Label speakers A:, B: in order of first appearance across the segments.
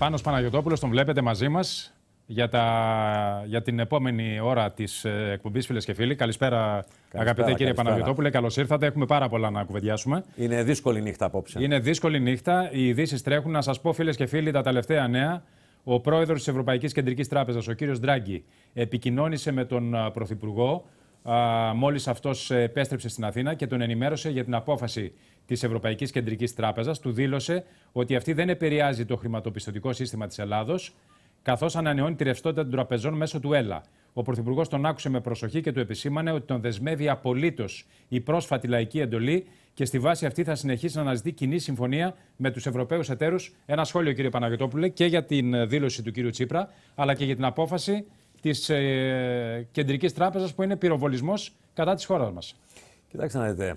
A: Πάνω Παναγιωτόπουλος, τον βλέπετε μαζί μας για, τα... για την επόμενη ώρα της ε, εκπομπής, φίλες και φίλοι. Καλησπέρα, αγαπητέ κύριε Παναγιοτόπουλε. Καλώς ήρθατε. Έχουμε πάρα πολλά να κουβεντιάσουμε. Είναι δύσκολη νύχτα απόψε. Είναι δύσκολη νύχτα. Οι ειδήσεις τρέχουν. Να σας πω, φίλες και φίλοι, τα τελευταία νέα. Ο πρόεδρος της Ευρωπαϊκής Κεντρικής Τράπεζας, ο κύριος Ντράγκη, επικοινώνησε με τον ε, Πρωθυπουργό Μόλις αυτός ε, επέστρεψε στην Αθήνα και τον ενημέρωσε για την απόφαση της Ευρωπαϊκής Κεντρικής Τράπεζας, του δήλωσε ότι αυτή δεν επηρεάζει το χρηματοπιστωτικό σύστημα της Ελλάδος, καθώς ανανεώνει τη ρευστότητα των τραπεζών μέσω του ΕΛΑ. Ο Πρωθυπουργός τον άκουσε με προσοχή και του επισήμανε ότι τον δεσμεύει απολύτως η πρόσφατη λαϊκή εντολή και στη βάση αυτή θα συνεχίσει να αναζητεί κοινή συμφωνία με τους Ευρωπαίους εταίρους. Ένα σχόλιο, κύριε Παναγιωτόπουλε και για την ε, δήλωση του κύριου Τσίπρα, αλλά και για την απόφαση της ε, Κεντρικής Τράπεζας που είναι πυροβολισμός
B: κατά της χώρας μας. Κοιτάξτε να δείτε,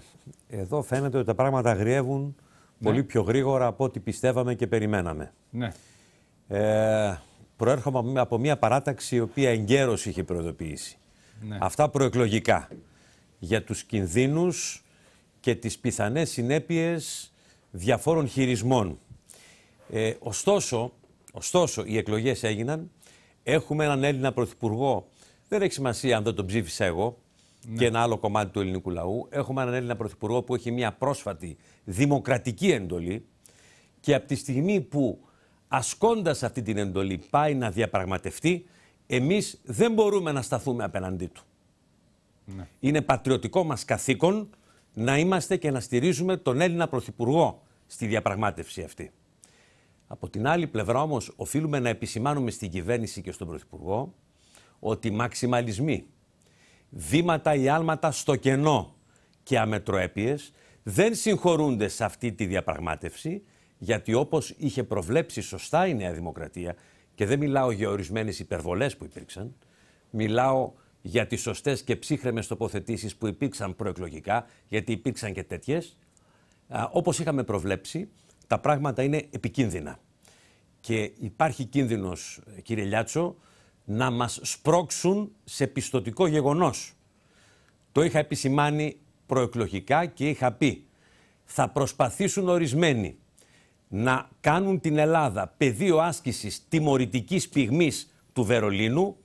B: εδώ φαίνεται ότι τα πράγματα γριεύουν ναι. πολύ πιο γρήγορα από ό,τι πιστεύαμε και περιμέναμε. Ναι. Ε, προέρχομαι από μια παράταξη η οποία εγκαίρως είχε προειδοποιήσει. Ναι. Αυτά προεκλογικά για τους κινδύνους και τις πιθανές συνέπειες διαφόρων χειρισμών. Ε, ωστόσο, ωστόσο, οι εκλογές έγιναν. Έχουμε έναν Έλληνα πρωθυπουργό. Δεν έχει σημασία αν δεν τον ψήφισα εγώ. Ναι. και ένα άλλο κομμάτι του ελληνικού λαού. Έχουμε έναν Έλληνα Πρωθυπουργό που έχει μια πρόσφατη δημοκρατική εντολή και από τη στιγμή που ασκώντας αυτή την εντολή πάει να διαπραγματευτεί, εμείς δεν μπορούμε να σταθούμε απέναντί του. Ναι. Είναι πατριωτικό μας καθήκον να είμαστε και να στηρίζουμε τον Έλληνα Πρωθυπουργό στη διαπραγμάτευση αυτή. Από την άλλη πλευρά όμως οφείλουμε να επισημάνουμε στην κυβέρνηση και στον Πρωθυπουργό ότι μαξιμαλισμοί, Δήματα ή άλματα στο κενό και αμετροέπιες δεν συγχωρούνται σε αυτή τη διαπραγμάτευση γιατί όπως είχε προβλέψει σωστά η Νέα Δημοκρατία και δεν μιλάω για ορισμένες υπερβολές που υπήρξαν, μιλάω για τις σωστές και ψύχρεμες τοποθετήσεις που υπήρξαν προεκλογικά, γιατί υπήρξαν και τέτοιες, όπως είχαμε προβλέψει, τα πράγματα είναι επικίνδυνα. Και υπάρχει κίνδυνος, ε, κύριε Λιάτσο, να μας σπρώξουν σε πιστοτικό γεγονός. Το είχα επισημάνει προεκλογικά και είχα πει θα προσπαθήσουν ορισμένοι να κάνουν την Ελλάδα πεδίο άσκησης τιμωρητικής πυγμής του Βερολίνου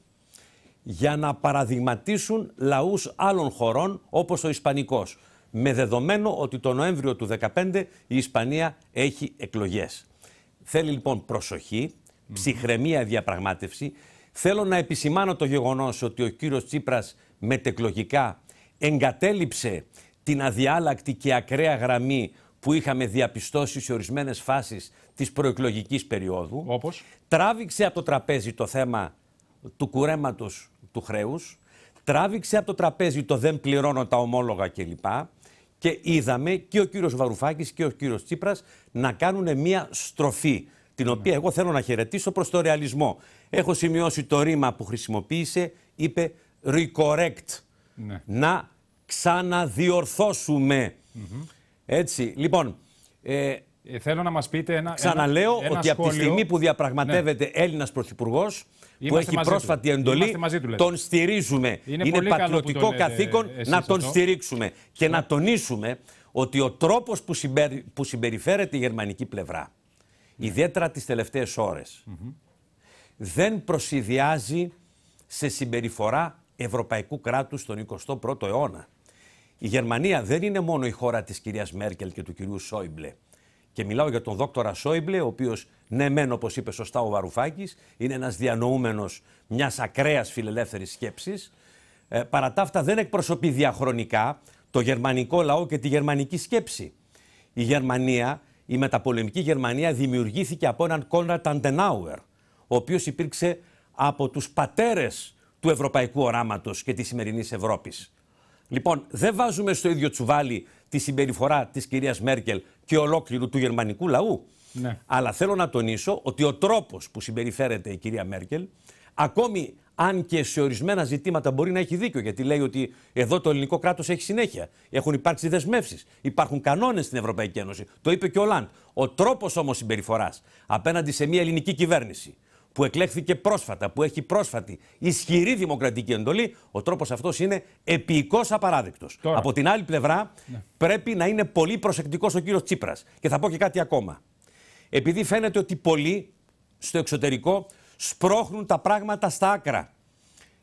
B: για να παραδειγματίσουν λαούς άλλων χωρών όπως ο Ισπανικός με δεδομένο ότι το Νοέμβριο του 2015 η Ισπανία έχει εκλογές. Θέλει λοιπόν προσοχή, ψυχραιμία διαπραγμάτευση Θέλω να επισημάνω το γεγονός ότι ο κύριος Τσίπρας μετεκλογικά εγκατέλειψε την αδιάλακτη και ακραία γραμμή που είχαμε διαπιστώσει σε ορισμένες φάσεις της προεκλογικής περίοδου. Όπως. Τράβηξε από το τραπέζι το θέμα του κουρέματος του χρέους. Τράβηξε από το τραπέζι το δεν πληρώνω τα ομόλογα κλπ. Και είδαμε και ο κύριος Βαρουφάκης και ο κύριος Τσίπρας να κάνουν μια στροφή την οποία εγώ θέλω να χαιρετήσω προς το ρεαλισμό. Έχω σημειώσει το ρήμα που χρησιμοποίησε, είπε recorrect. Ναι. Να ξαναδιορθωσουμε Έτσι, λοιπόν. Ε,
A: ε, θέλω να μας πείτε ένα. Ξαναλέω ένα, ένα ότι σχόλιο... από τη στιγμή που ναι. διαπραγματεύεται
B: ναι. Έλληνας Πρωθυπουργός, που έχει πρόσφατη του. εντολή, τον στηρίζουμε. Είναι, Είναι πατριωτικό καθήκον ε, να τον στηρίξουμε και ναι. να τονίσουμε ότι ο τρόπος που, συμπερι... που συμπεριφέρεται η γερμανική πλευρά ναι. ιδιαίτερα τις τελευταίες ώρες, δεν προσυδειάζει σε συμπεριφορά ευρωπαϊκού κράτους στον 21ο αιώνα. Η Γερμανία δεν είναι μόνο η χώρα της κυρίας Μέρκελ και του κυρίου Σόιμπλε. Και μιλάω για τον δόκτορα Σόιμπλε, ο οποίος ναι μεν όπως είπε σωστά ο Βαρουφάκης, είναι ένας διανοούμενος μιας ακραίας φιλελεύθερης σκέψης. Ε, παρά τα αυτά δεν εκπροσωπεί διαχρονικά το γερμανικό λαό και τη γερμανική σκέψη. Η Γερμανία η μεταπολεμική Γερμανία δημιουργήθηκε από έναν Κόνραντ Αντενάουερ, ο οποίος υπήρξε από τους πατέρες του ευρωπαϊκού οράματος και της σημερινής Ευρώπης. Λοιπόν, δεν βάζουμε στο ίδιο τσουβάλι τη συμπεριφορά της κυρίας Μέρκελ και ολόκληρου του γερμανικού λαού. Ναι. Αλλά θέλω να τονίσω ότι ο τρόπος που συμπεριφέρεται η κυρία Μέρκελ, ακόμη αν και σε ορισμένα ζητήματα μπορεί να έχει δίκιο, γιατί λέει ότι εδώ το ελληνικό κράτος έχει συνέχεια. Έχουν υπάρξει δεσμεύσεις, υπάρχουν κανόνες στην Ευρωπαϊκή Ένωση. Το είπε και ο Λαντ. Ο τρόπος όμως συμπεριφοράς απέναντι σε μια ελληνική κυβέρνηση που εκλέχθηκε πρόσφατα, που έχει πρόσφατη ισχυρή δημοκρατική εντολή, ο τρόπος αυτός είναι επικό απαράδεκτο. Από την άλλη πλευρά, ναι. πρέπει να είναι πολύ προσεκτικός ο κύριος Τσίπρας. Και θα πω και κάτι ακόμα. Επειδή φαίνεται ότι πολλοί στο εξωτερικό σπρώχνουν τα πράγματα στα άκρα.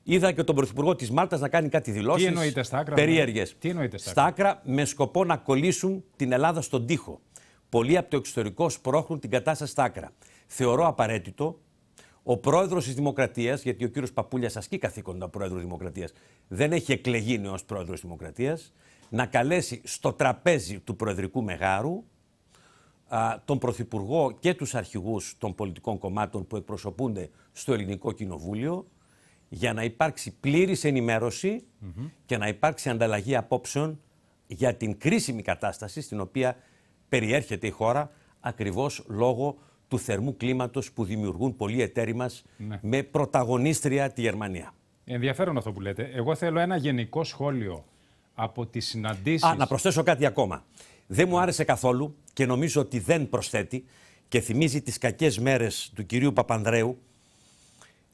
B: Είδα και τον Πρωθυπουργό της Μάλτας να κάνει κάτι δηλώσεις. Περίεργε. Τι εννοείται στα άκρα. Ναι. Στα άκρα με σκοπό να κολλήσουν την Ελλάδα στον τοίχο. Πολλοί από το εξωτερικό σπρώχνουν την κατάσταση στα άκρα. Θεωρώ απαραίτητο ο πρόεδρος της Δημοκρατίας, γιατί ο κύριος Παπούλιας ασκεί καθήκοντα πρόεδρο Δημοκρατίας, δεν έχει εκλεγεί νέος πρόεδρος Δημοκρατίας, να καλέσει στο τραπέζι του Προεδρικού Μεγάρου τον Πρωθυπουργό και τους αρχηγούς των πολιτικών κομμάτων που εκπροσωπούνται στο Ελληνικό Κοινοβούλιο για να υπάρξει πλήρης και να υπάρξει ανταλλαγή απόψεων για την κρίσιμη κατάσταση στην οποία περιέρχεται η χώρα ακριβώς λόγω του θερμού κλίματος που δημιουργούν πολλοί εταίροι μας ναι. με πρωταγωνίστρια τη Γερμανία. Ενδιαφέρον αυτό που λέτε. Εγώ θέλω ένα γενικό σχόλιο από τις συναντήσεις... Α, να προσθέσω κάτι ακόμα. Δεν μου άρεσε καθόλου και νομίζω ότι δεν προσθέτει και θυμίζει τις κακές μέρες του κυρίου Παπανδρέου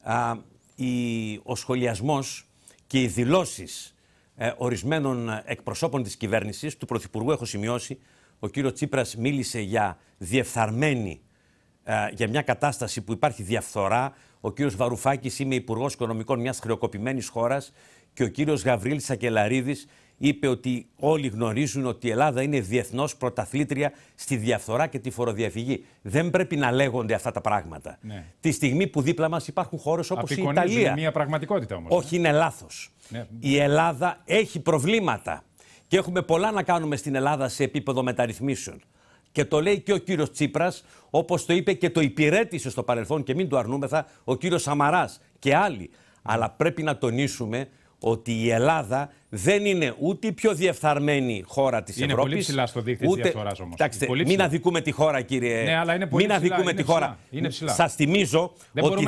B: α, ο σχολιασμός και οι δηλώσεις ε, ορισμένων εκπροσώπων της κυβέρνησης, του Πρωθυπουργού έχω σημειώσει, ο κύριος Τσίπρας μίλησε για διεφθαρμένη, ε, για μια κατάσταση που υπάρχει διαφθορά, ο κύριος Βαρουφάκης είμαι υπουργός Οικονομικών μιας χρεοκοπημένης χώρας και ο κύριος Γαβρίλης Σακελαρίδης είπε ότι όλοι γνωρίζουν ότι η Ελλάδα είναι διεθνώς πρωταθλήτρια στη διαφθορά και τη φοροδιαφυγή. Δεν πρέπει να λέγονται αυτά τα πράγματα. Ναι. Τη στιγμή που δίπλα μας υπάρχουν χώρες όπως η Ιταλία. Είναι μια
A: πραγματικότητα όμως.
B: Όχι, ναι. είναι λάθος. Ναι. Η Ελλάδα έχει προβλήματα. Και έχουμε πολλά να κάνουμε στην Ελλάδα σε επίπεδο μεταρρυθμίσεων. Και το λέει και ο κύριος Τσίπρας, όπως το είπε και το υπηρέτησε στο παρελθόν και μην το αρνούμεθα ο κύριος Σαμαράς και άλλοι. Αλλά πρέπει να τονίσουμε ότι η Ελλάδα δεν είναι ούτε η πιο διεφθαρμένη χώρα της Ευρώπη. Είναι πολύ ψηλά στο δείκτη ούτε... τη διαφθοράς όμως. Κοιτάξτε, μην αδικούμε τη χώρα, κύριε. Ναι, αλλά είναι πολύ μην αδικούμε τη χώρα. Σας θυμίζω, ότι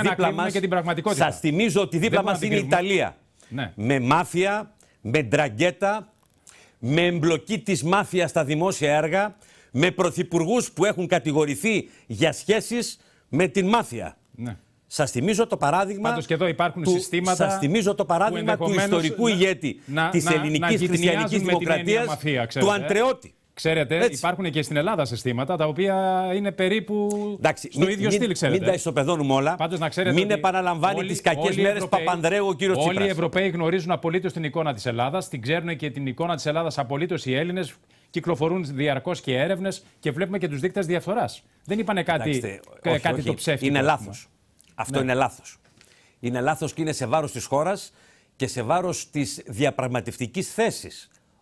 B: δίπλα μα είναι η Ιταλία. Ναι. Με μάφια, με ντραγκέτα, με εμπλοκή της μάφιας στα δημόσια έργα, με πρωθυπουργούς που έχουν κατηγορηθεί για σχέσεις με την μάφια. Ναι. Σας θυμίζω το παράδειγμα. Πάντως και εδώ υπάρχουν του, συστήματα. Σας θυμίζω το παράδειγμα του ιστορικού να, ηγέτη τη ελληνική χριστιανική δημοκρατίας, του Αντρεώτη.
A: Ξέρετε, υπάρχουν και στην Ελλάδα συστήματα τα οποία είναι περίπου Εντάξει, στο ίδιο στυλ, ξέρετε. Μην τα ισοπεδώνουμε όλα. Πάντως, να ξέρετε μην επαναλαμβάνει τις κακές μέρε Παπανδρέου ο κύριος Τσίπρα. Όλοι οι Ευρωπαίοι γνωρίζουν απολύτως την εικόνα της Ελλάδας, την ξέρουν και την εικόνα της Ελλάδας απολύτως οι Έλληνες. Κυκλοφορούν διαρκώς και έρευνες και βλέπουμε και τους δείκτες διαφθοράς.
B: Δεν είπαν ε, κάτι, το ψεύτικο. Είναι λάθος. Αυτό ναι. είναι λάθος. Είναι λάθος και είναι σε βάρος της χώρας και σε βάρος της διαπραγματευτικής θέσης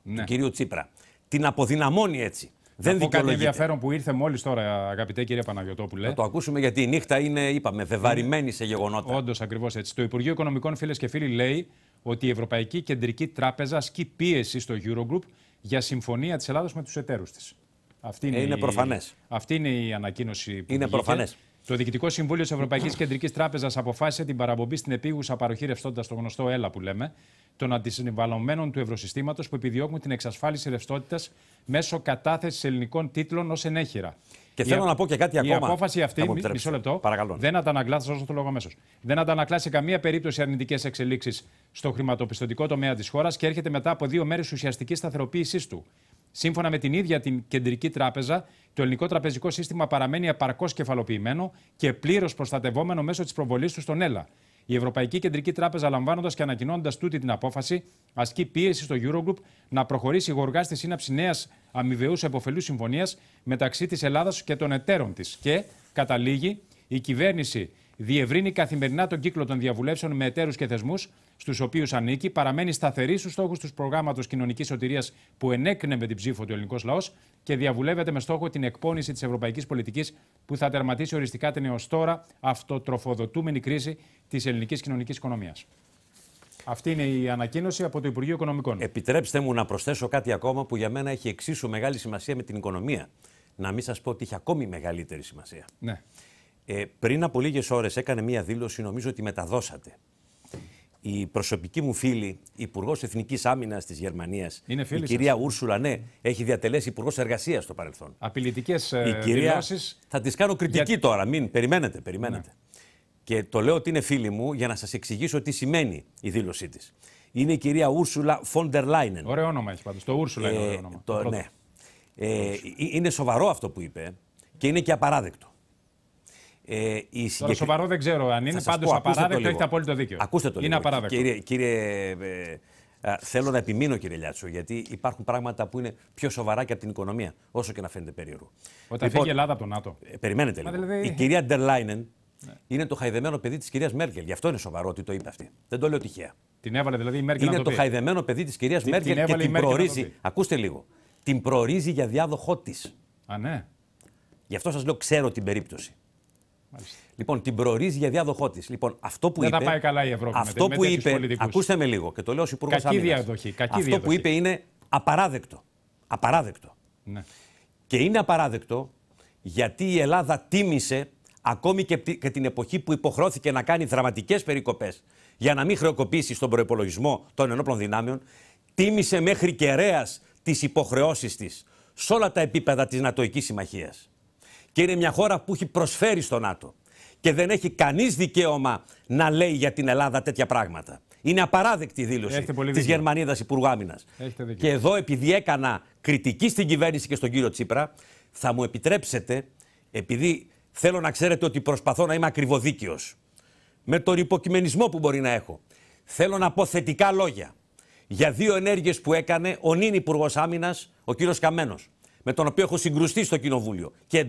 B: ναι. του κυρίου Τσίπρα. Την αποδυναμώνει έτσι. Δεν πω κάτι ενδιαφέρον
A: που ήρθε μόλις τώρα, αγαπητέ κύριε Παναγιοτόπουλε. Θα το
B: ακούσουμε γιατί η νύχτα είναι, είπαμε, βεβαρημένη σε γεγονότα. Όντως,
A: ακριβώς έτσι. Το Υπουργείο Οικονομικών, φίλες και φίλοι, λέει ότι η Ευρωπαϊκή Κεντρική Τράπεζα ασκεί πίεση στο Eurogroup για συμφωνία της Ελλάδα με τους εταίρους της. Αυτή είναι, ε, είναι η... προφανές. Αυτή είναι η ανακοίνωση που Είναι προφανές. Το Διοικητικό Συμβούλιο της Ευρωπαϊκής Κεντρικής Τράπεζας αποφάσισε την παραπομπή στην επίγουσα παροχή ρευστότητας, το γνωστό ΕΛΑ που λέμε, των αντισυμβαλλομένων του ευρωσυστήματος που επιδιώκουν την εξασφάλιση ρευστότητας μέσω κατάθεσης ελληνικών τίτλων ως ενέχειρα. Και θέλω να πω και κάτι ακόμα. Η απόφαση αυτή, μισό λεπτό, δεν αντανακλά, θα το λόγο αμέσως. Δεν αντανακλά σε καμία περίπτωση αρνητικές εξελίξεις στο χρηματοπιστωτικό τομέα της χώρας και έρχεται μετά από δύο μέρες ουσιαστικής σταθεροποίησής του. Σύμφωνα με την ίδια την Κεντρική Τράπεζα, το ελληνικό τραπεζικό σύστημα παραμένει επαρκώς κεφαλοποιημένο και πλήρως προστατευόμενο μέσω της προβολής του στον ΕΛΑ. Η Ευρωπαϊκή Κεντρική Τράπεζα, λαμβάνοντας και ανακοινώνοντας τούτη την απόφαση, ασκεί πίεση στο Eurogroup να προχωρήσει γοργά στη σύναψη νέας αμοιβαιούς εποφελού συμφωνίας μεταξύ της Ελλάδας και των εταίρων της. Και, καταλήγει, η κυβέρνηση διευρύνει καθημερινά τον κύκλο των διαβουλεύσεων με εταίρους και θεσμούς στους οποίους ανήκει, παραμένει σταθερή στους στόχους του προγράμματος κοινωνικής σωτηρίας που ενέκρινε με την ψήφο του ελληνικός λαός και διαβουλεύεται με στόχο την εκπώνηση της ευρωπαϊκής πολιτικής που θα τερματίσει οριστικά την έως τώρα αυτοτροφοδοτούμενη κρίση της
B: ελληνικής κοινωνικής οικονομίας. Αυτή είναι η ανακοίνωση από το Υπουργείο Οικονομικών. Επιτρέψτε μου να προσθέσω κάτι ακόμα που για μένα έχει εξίσου μεγάλη σημασία με την οικονομία. Να μην σας πω ότι έχει ακόμη μεγαλύτερη σημασία. Ναι. Ε, πριν από λίγες ώρες έκανε μία δήλωση, νομίζω ότι μεταδώσατε. Η προσωπική μου φίλη, Υπουργός Εθνικής Άμυνας της Γερμανίας, η κυρία Ούρσουλα, ναι, έχει διατελέσει Υπουργός Εργασίας στο παρελθόν.
A: Απειλητικές ε, δηλώσεις.
B: Θα τη κάνω κριτική τώρα, μην περιμένετε, περιμένετε. Ναι. Και το λέω ότι είναι φίλη μου για να σας εξηγήσω τι σημαίνει η δήλωσή της. Είναι η κυρία Ούρσουλα Φόντερ Λάινεν. Ωραίο όνομα έχεις πάντως. Το Ούρσουλα είναι ε, όνομα. ναι. Ε, ε, είναι σοβαρό αυτό που είπε και είναι και απαράδεκτο. Ε, η συγκεκρι... Τώρα σοβαρό δεν ξέρω αν είναι. Πάντω απαράδεκτο, έχετε απόλυτο δίκιο. Ακούστε το. Είναι λίγο. Κύριε, κύριε, ε, ε, θέλω να επιμείνω, κύριε Λιάτσο, γιατί υπάρχουν πράγματα που είναι πιο σοβαρά και από την οικονομία, όσο και να φαίνεται περίεργο. Όταν λοιπόν, φύγει η λοιπόν, Ελλάδα από τον ΝΑΤΟ. Ε, περιμένετε λίγο. Δηλαδή... Η κυρία Ντερλάινεν ναι. είναι το χαϊδεμένο παιδί της κυρίας Μέρκελ. Γι' αυτό είναι σοβαρό ότι το είπε αυτή. Δεν το λέω τυχαία. Την έβαλε δηλαδή η Μέρκελ. Είναι να το, το χαϊδεμένο παιδί της κυρίας Μέρκελ και την προορίζει. Ακούστε λίγο. Την προορίζει για διάδοχό της. Α, ναι. Γι' αυτό σας λέω ξέρω την περίπτωση. Λοιπόν, την προορίζει για διάδοχό της. Λοιπόν, αυτό που είπε. καλά η Ευρώπη. Αυτό με, που είπε. Πολιτικούς. Ακούστε με λίγο και το λέω ως Υπουργός Κακή διαδοχή. αυτό που είπε είναι απαράδεκτο. Απαράδεκτο. Ναι. Και είναι απαράδεκτο γιατί η Ελλάδα τίμησε ακόμη και, την εποχή που υποχρεώθηκε να κάνει δραματικές περικοπές για να μην χρεοκοπήσει στον προπολογισμό των ενόπλων δυνάμεων, τίμησε μέχρι κεραίας τις υποχρεώσεις της σε όλα τα επίπεδα της Νατοική Συμμαχίας και είναι μια χώρα που έχει προσφέρει στο ΝΑΤΟ. Και δεν έχει κανείς δικαίωμα να λέει για την Ελλάδα τέτοια πράγματα. Είναι απαράδεκτη η δήλωση τη Γερμανίδας Υπουργού Άμυνας. Και εδώ, επειδή έκανα κριτική στην κυβέρνηση και στον κύριο Τσίπρα, θα μου επιτρέψετε, επειδή θέλω να ξέρετε ότι προσπαθώ να είμαι ακριβοδίκαιος, με τον υποκειμενισμό που μπορεί να έχω, θέλω να πω θετικά λόγια για δύο ενέργειες που έκανε ο νυν Υπουργός Άμυνας, ο κύριος Καμένος με τον οποίο έχω συγκρουστεί στο Κοινοβούλιο και ε,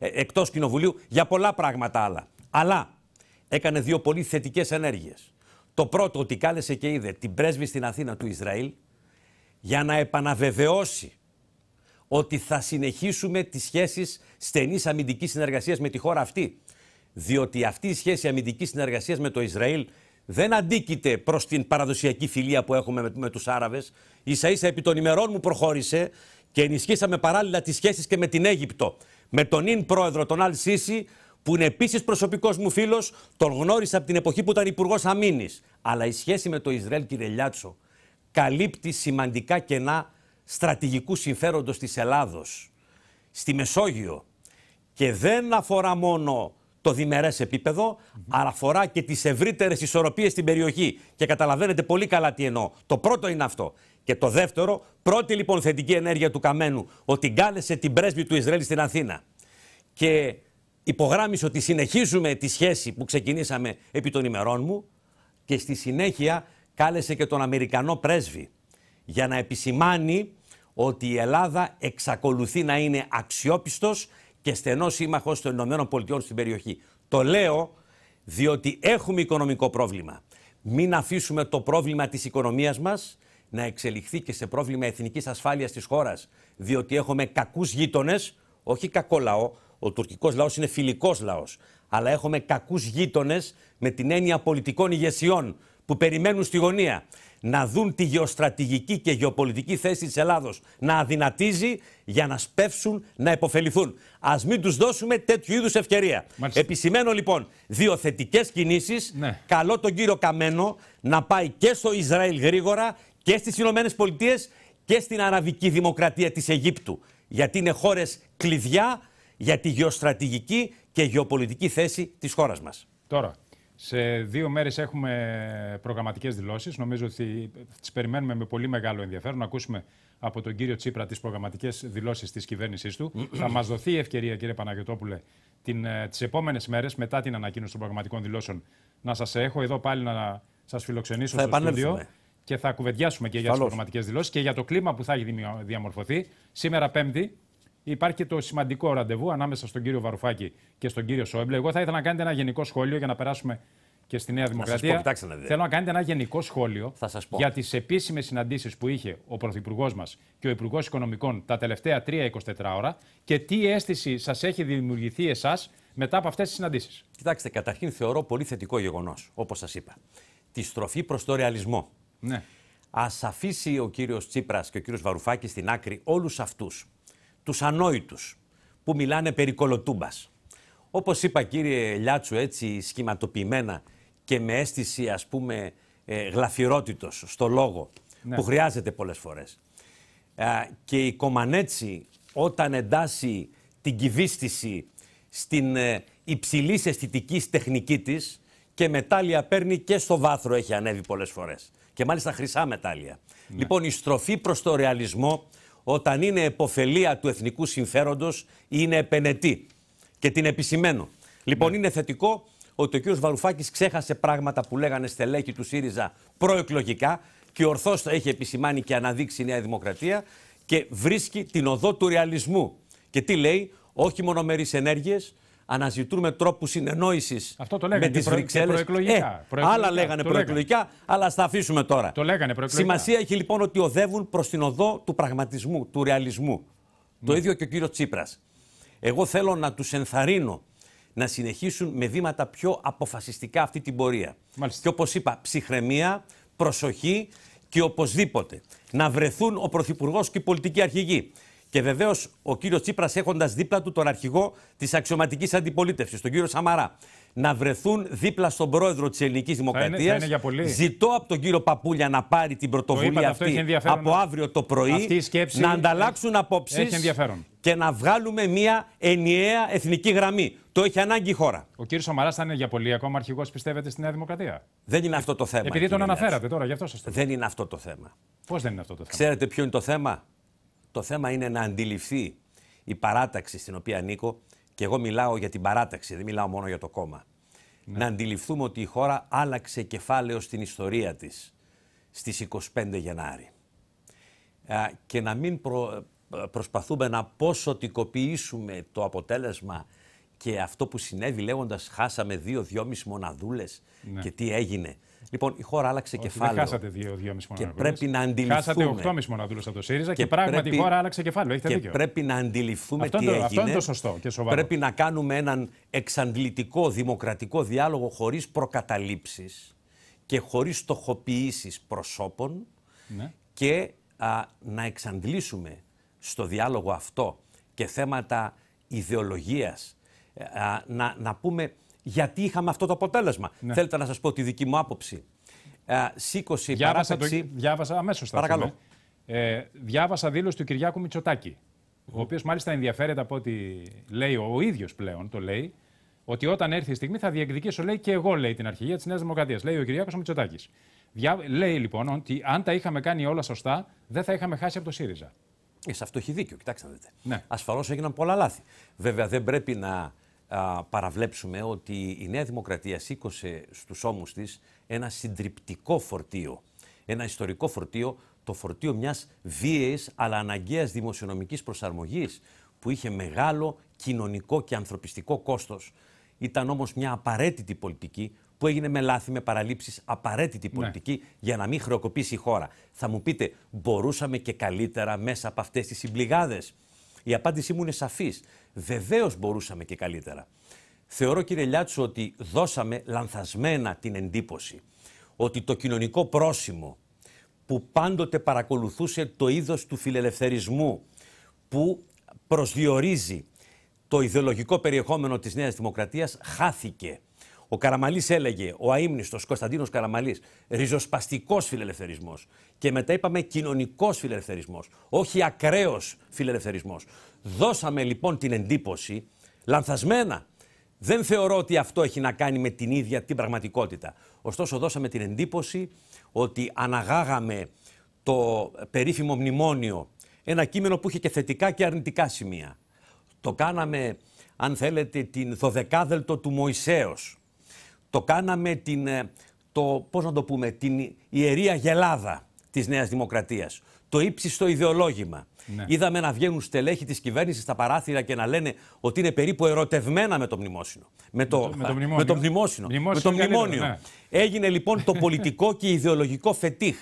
B: εκτός Κοινοβουλίου για πολλά πράγματα άλλα. Αλλά έκανε δύο πολύ θετικές ενέργειες. Το πρώτο, ότι κάλεσε και είδε την πρέσβη στην Αθήνα του Ισραήλ για να επαναβεβαιώσει ότι θα συνεχίσουμε τις σχέσεις στενής αμυντικής συνεργασίας με τη χώρα αυτή. Διότι αυτή η σχέση αμυντικής συνεργασίας με το Ισραήλ δεν αντίκειται προς την παραδοσιακή φιλία που έχουμε με, με τους Άραβες. Ίσα ίσα επί των ημερών μου προχώρησε και ενισχύσαμε παράλληλα τις σχέσεις και με την Αίγυπτο. Με τον ίν πρόεδρο, τον Αλ Σίση, που είναι επίσης προσωπικός μου φίλος, τον γνώρισα από την εποχή που ήταν υπουργός αμήνης. Αλλά η σχέση με το Ισραήλ, κύριε Λιάτσο, καλύπτει σημαντικά κενά στρατηγικού συμφέροντος της Ελλάδος στη Μεσόγειο και δεν αφορά μόνο το διμερές επίπεδο, αλλά αφορά και τις ευρύτερες ισορροπίες στην περιοχή. Και καταλαβαίνετε πολύ καλά τι εννοώ. Το πρώτο είναι αυτό. Και το δεύτερο, πρώτη λοιπόν θετική ενέργεια του Καμένου, ότι κάλεσε την πρέσβη του Ισραήλ στην Αθήνα και υπογράμμισε ότι συνεχίζουμε τη σχέση που ξεκινήσαμε επί των ημερών μου και στη συνέχεια κάλεσε και τον Αμερικανό πρέσβη για να επισημάνει ότι η Ελλάδα εξακολουθεί να είναι αξιόπιστος και στενός σύμμαχος των Ηνωμένων Πολιτειών στην περιοχή. Το λέω διότι έχουμε οικονομικό πρόβλημα. Μην αφήσουμε το πρόβλημα της οικονομίας μας να εξελιχθεί και σε πρόβλημα εθνικής ασφάλειας της χώρας, διότι έχουμε κακούς γείτονες, όχι κακό λαό. Ο τουρκικός λαός είναι φιλικός λαός. Αλλά έχουμε κακούς γείτονες με την έννοια πολιτικών ηγεσιών που περιμένουν στη γωνία να δουν τη γεωστρατηγική και γεωπολιτική θέση της Ελλάδος να αδυνατίζει για να σπεύσουν, να υποφεληθούν. Ας μην τους δώσουμε τέτοιου είδους ευκαιρία. Μάλιστα. Επισημένω λοιπόν δύο θετικές κινήσεις. Ναι. Καλό τον κύριο Καμένο να πάει και στο Ισραήλ γρήγορα και στις Ηνωμένες Πολιτείες και στην Αραβική Δημοκρατία της Αιγύπτου. Γιατί είναι χώρες κλειδιά για τη γεωστρατηγική και γεωπολιτική θέση της χώρας μας.
A: Τώρα, σε δύο μέρες έχουμε προγραμματικές δηλώσεις. Νομίζω ότι τις περιμένουμε με πολύ μεγάλο ενδιαφέρον. Να ακούσουμε από τον κύριο Τσίπρα τις προγραμματικές δηλώσεις της κυβέρνησής του. Θα μας δοθεί η ευκαιρία, κύριε Παναγιωτόπουλε, την, ε, τις επόμενες μέρες, μετά την ανακοίνωση των προγραμματικών δηλώσεων, να σας έχω εδώ πάλι να σας φιλοξενήσω στο στούντιο και θα κουβεντιάσουμε και για τις προγραμματικές δηλώσεις και για το κλίμα που θα έχει διαμορφωθεί. Σήμερα, Πέμπτη, υπάρχει και το σημαντικό ραντεβού ανάμεσα στον κύριο Βαρουφάκη και στον κύριο Σόιμπλε. Εγώ θα ήθελα να κάνετε ένα γενικό σχόλιο για να περάσουμε και στη Νέα Δημοκρατία. πω, κοιτάξτε, Θέλω να κάνετε ένα γενικό σχόλιο για τις επίσημες συναντήσεις που είχε ο Πρωθυπουργός μας και ο Υπουργός Οικονομικών τα τελευταία 3-24 ώρα και τι αίσθηση σας έχει
B: δημιουργηθεί εσάς μετά από αυτές τις συναντήσεις. Κοιτάξτε, καταρχήν θεωρώ πολύ θετικό γεγονός, όπως σας είπα. Τη στροφή προς το ρεαλισμό. Ναι. Ας αφήσει ο κύριος Τσίπρας και ο κύριος Βαρουφάκης στην άκρη όλους αυτούς τους ανόητους που μιλάνε περί κολοτούμπας. Όπως είπα, κύριε Λιάτσου, έτσι σχηματοποιημένα και με αίσθηση ας πούμε ε, στο λόγο ναι. που χρειάζεται πολλές φορές. και η Κομανέτσι όταν εντάσσει την κυβίστηση στην ε, υψηλής αισθητικής τεχνική της και μετάλλια παίρνει και στο βάθρο έχει ανέβει πολλές φορές και μάλιστα χρυσά μετάλλια. Ναι. Λοιπόν, η στροφή προς το ρεαλισμό, όταν είναι εποφελία του εθνικού συμφέροντος, είναι επενετή. Και την επισημαίνω. Λοιπόν, ναι. είναι θετικό ότι ο κ. Βαρουφάκης ξέχασε πράγματα που λέγανε στελέχη του ΣΥΡΙΖΑ προεκλογικά και ορθώς έχει επισημάνει και αναδείξει η Νέα Δημοκρατία και βρίσκει την οδό του ρεαλισμού. Και τι λέει, όχι μονομερείς ενέργειες, αναζητούμε τρόπους συνεννόησης με τις Βρυξέλλε. Ε, προεκλογικά. άλλα λέγανε προεκλογικά, λέγανε. αλλά στα αφήσουμε τώρα. Το λέγανε προεκλογικά. Σημασία έχει λοιπόν ότι οδεύουν προς την οδό του πραγματισμού, του ρεαλισμού. Το ναι. ίδιο και ο κύριος Τσίπρας. Εγώ θέλω να τους ενθαρρύνω να συνεχίσουν με βήματα πιο αποφασιστικά αυτή την πορεία. Μάλιστα. Και όπως είπα, ψυχραιμία, προσοχή και οπωσδήποτε να βρεθούν ο Πρωθυπουργός και οι πολιτικοί αρχηγοί. Και βεβαίως ο κύριος Τσίπρας έχοντας δίπλα του τον αρχηγό της αξιωματικής αντιπολίτευσης, τον κύριο Σαμαρά, να βρεθούν δίπλα στον πρόεδρο της Ελληνικής Δημοκρατία. Ζητώ από τον κύριο Παπούλια να πάρει την πρωτοβουλία αυτή από αύριο το πρωί, αυτή η σκέψη να ανταλλάξουν απόψει και να βγάλουμε μια ενιαία εθνική γραμμή. Το έχει ανάγκη η χώρα.
A: Ο κύριος Σαμαράς θα είναι για πολύ ακόμα αρχηγός, πιστεύετε, στη Νέα Δημοκρατία.
B: Δεν είναι αυτό το θέμα. Επειδή τον αναφέρατε τώρα,
A: γι' αυτό σας το Δεν
B: είναι αυτό το θέμα. Πώς δεν είναι αυτό το θέμα. Ξέρετε ποιο είναι το θέμα. Το θέμα είναι να αντιληφθεί η παράταξη στην οποία ανήκω και εγώ μιλάω για την παράταξη, δεν μιλάω μόνο για το κόμμα. Ναι. Να αντιληφθούμε ότι η χώρα άλλαξε κεφάλαιο στην ιστορία της στις 25 Γενάρη. Και να μην προσπαθούμε να ποσοτικοποιήσουμε το αποτέλεσμα και αυτό που συνέβη λέγοντας χάσαμε δύο-δυόμισι μοναδούλες ναι. και τι έγινε. Λοιπόν, η χώρα άλλαξε Όχι, κεφάλαιο. Δεν χασατε δύο 2-2,5 μοναδούλε. Και πρέπει να αντιληφθούμε. Χάσατε 8,5 μοναδούλες από το ΣΥΡΙΖΑ και, και πράγματι η χώρα άλλαξε
A: κεφάλαιο. Έχετε και δίκιο. Πρέπει
B: να αντιληφθούμε αυτό τι έγινε. Αυτό είναι το σωστό και σοβαρό. Πρέπει να κάνουμε έναν εξαντλητικό δημοκρατικό διάλογο χωρίς προκαταλήψεις και χωρίς στοχοποιήσεις προσώπων ναι. και να εξαντλήσουμε στο διάλογο αυτό και θέματα ιδεολογίας ε, να, να πούμε γιατί είχαμε αυτό το αποτέλεσμα. Ναι. Θέλετε να σας πω τη δική μου άποψη. Ε, διάβασα παράταξη. Το,
A: διάβασα αμέσως. Παρακαλώ. Ε, διάβασα δήλωση του Κυριάκου Μητσοτάκη, ο οποίος μάλιστα ενδιαφέρεται από ό,τι λέει ο, ίδιος πλέον, το λέει, ότι όταν έρθει η στιγμή θα διεκδικήσω, λέει και εγώ, λέει την αρχηγία της Νέας Δημοκρατίας. Λέει ο Κυριάκος Μητσοτάκης. Διά... Λέει λοιπόν ότι αν τα είχαμε κάνει όλα σωστά, δεν θα είχαμε χάσει
B: από το ΣΥΡΙΖΑ. Ε, σε αυτό έχει δίκιο, κοιτάξτε να δείτε. Ναι. Ασφαλώς έγιναν πολλά λάθη. Βέβαια, δεν πρέπει να παραβλέψουμε ότι η Νέα Δημοκρατία σήκωσε στους ώμους της ένα συντριπτικό φορτίο, ένα ιστορικό φορτίο, το φορτίο μιας βίαιης αλλά αναγκαίας δημοσιονομικής προσαρμογής που είχε μεγάλο κοινωνικό και ανθρωπιστικό κόστος. Ήταν όμως μια απαραίτητη πολιτική που έγινε με λάθη, με παραλήψεις, απαραίτητη ναι. πολιτική για να μην χρεοκοπήσει η χώρα. Θα μου πείτε, μπορούσαμε και καλύτερα μέσα από αυτές τις συμπληγάδες. Η απάντησή μου είναι σαφής. Βεβαίως μπορούσαμε και καλύτερα. Θεωρώ, κύριε Λιάτσο ότι δώσαμε λανθασμένα την εντύπωση ότι το κοινωνικό πρόσημο που πάντοτε παρακολουθούσε το είδος του φιλελευθερισμού που προσδιορίζει το ιδεολογικό περιεχόμενο της Νέας Δημοκρατίας χάθηκε. Ο Καραμαλής έλεγε, ο αίμνητο Κωνσταντίνος Καραμαλής, ριζοσπαστικός φιλελευθερισμός. Και μετά είπαμε κοινωνικός φιλελευθερισμός, όχι ακραίος φιλελευθερισμός. Δώσαμε λοιπόν την εντύπωση, λανθασμένα, δεν θεωρώ ότι αυτό έχει να κάνει με την ίδια την πραγματικότητα. Ωστόσο, δώσαμε την εντύπωση ότι αναγάγαμε το περίφημο μνημόνιο, ένα κείμενο που είχε και θετικά και αρνητικά σημεία. Το κάναμε, αν θέλετε, την δωδεκάδελτο του Μωυσέως το κάναμε την, ε, το, πώς να το πούμε, την ιερή αγελάδα της Νέας Δημοκρατίας. Το ύψιστο ιδεολόγημα. Ναι. Είδαμε να βγαίνουν στελέχοι της κυβέρνησης στα παράθυρα και να λένε ότι είναι περίπου ερωτευμένα με το μνημόσυνο. Με το, με το, με το μνημόσυνο. Με το μνημόνιο. Ναι. Έγινε λοιπόν το πολιτικό και ιδεολογικό φετίχ.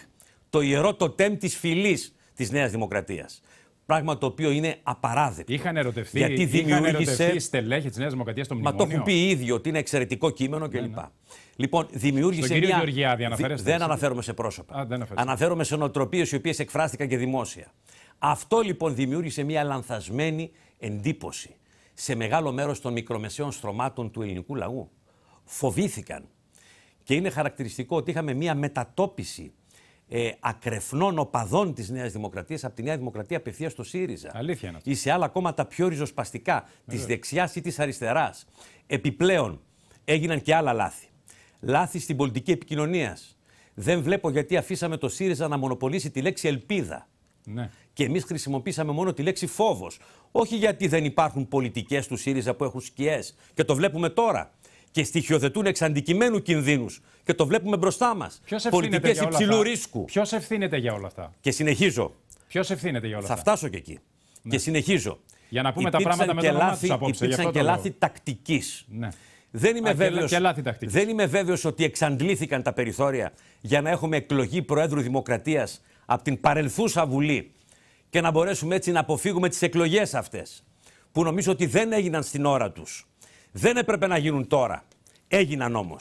B: Το ιερό τοτέμ της φυλής της Νέας Δημοκρατίας. Πράγμα το οποίο είναι απαράδεκτο. Είχαν ερωτευτεί, Γιατί δημιούργησε... είχαν της Νέας Δημοκρατίας στο μνημόνιο. Μα το έχουν πει οι ότι είναι εξαιρετικό κείμενο ναι, κλπ. Ναι, Λοιπόν, δημιούργησε. Στον κύριο μια... Γεωργιάδη, αναφέρεστε. Δεν αναφέρομαι σε πρόσωπα. Α, αναφέρομαι σε νοοτροπίες οι οποίες εκφράστηκαν και δημόσια. Αυτό λοιπόν δημιούργησε μια λανθασμένη εντύπωση σε μεγάλο μέρος των μικρομεσαίων στρωμάτων του ελληνικού λαού. Φοβήθηκαν. Και είναι χαρακτηριστικό ότι είχαμε μια μετατόπιση ε, ακρεφνών οπαδών της Νέας Δημοκρατίας από τη Νέα Δημοκρατία απευθείας στο ΣΥΡΙΖΑ. Αλήθεια Ή σε άλλα κόμματα πιο ριζοσπαστικά της δεξιάς ή της αριστεράς. Επιπλέον, έγιναν και άλλα λάθη. Λάθη στην πολιτική επικοινωνίας. Δεν βλέπω γιατί αφήσαμε το ΣΥΡΙΖΑ να μονοπολίσει τη λέξη ελπίδα. Ναι. Και εμείς χρησιμοποίησαμε μόνο τη λέξη φόβος. Όχι γιατί δεν υπάρχουν πολιτικές του ΣΥΡΙΖΑ που έχουν σκιές και το βλέπουμε τώρα και στοιχειοθετούν εξ αντικειμένου κινδύνους. Και το βλέπουμε μπροστά μας. Πολιτικέ υψηλού ρίσκου.
A: Ποιος ευθύνεται για όλα αυτά.
B: Και συνεχίζω. Ποιος ευθύνεται για όλα αυτά. Θα φτάσω και εκεί. Ναι. Και συνεχίζω. Για να πούμε υπήρξαν τα πράγματα με τον Υπήρξαν και λάθη τακτικής. Ναι. Δεν είμαι, βέβαιο δεν είμαι ότι εξαντλήθηκαν τα περιθώρια για να έχουμε εκλογή Προέδρου δημοκρατίας από την παρελθούσα Βουλή και να μπορέσουμε έτσι να αποφύγουμε τις εκλογές αυτές. που νομίζω ότι δεν έγιναν στην ώρα τους. Δεν έπρεπε να γίνουν τώρα. Έγιναν όμω.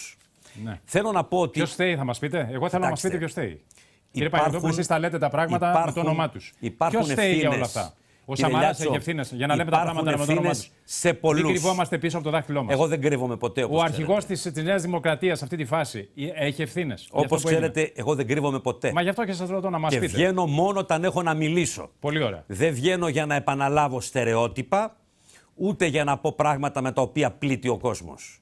B: Ναι. Θέλω να πω ότι. Ποιος θέλει, θα μας πείτε. Εγώ θέλω να μας πείτε ποιος θέλει. Κύριε Παγκοσμίου, εσείς τα
A: λέτε τα πράγματα υπάρχουν, με το όνομά τους. Ποιο θέλει για όλα αυτά. Ο Σαμάρα έχει ευθύνες για να λέμε τα πράγματα με το όνομά τους. Σε πολλού. Δεν κρυβόμαστε πίσω από το δάχτυλό μας. Εγώ δεν κρύβομαι ποτέ. Ο αρχηγός τη Νέας Δημοκρατίας σε αυτή τη φάση ε, έχει ευθύνες. Όπω ξέρετε,
B: εγώ δεν κρύβομαι ποτέ. Μα γι' αυτό και σας ρωτώ να μας πείτε. Βγαίνω μόνο όταν έχω να μιλήσω. Πολύ ωραία. Δεν βγαίνω για να επαναλάβω στερεότυπα ούτε για να πω πράγματα με τα οποία πλήττει ο κόσμος.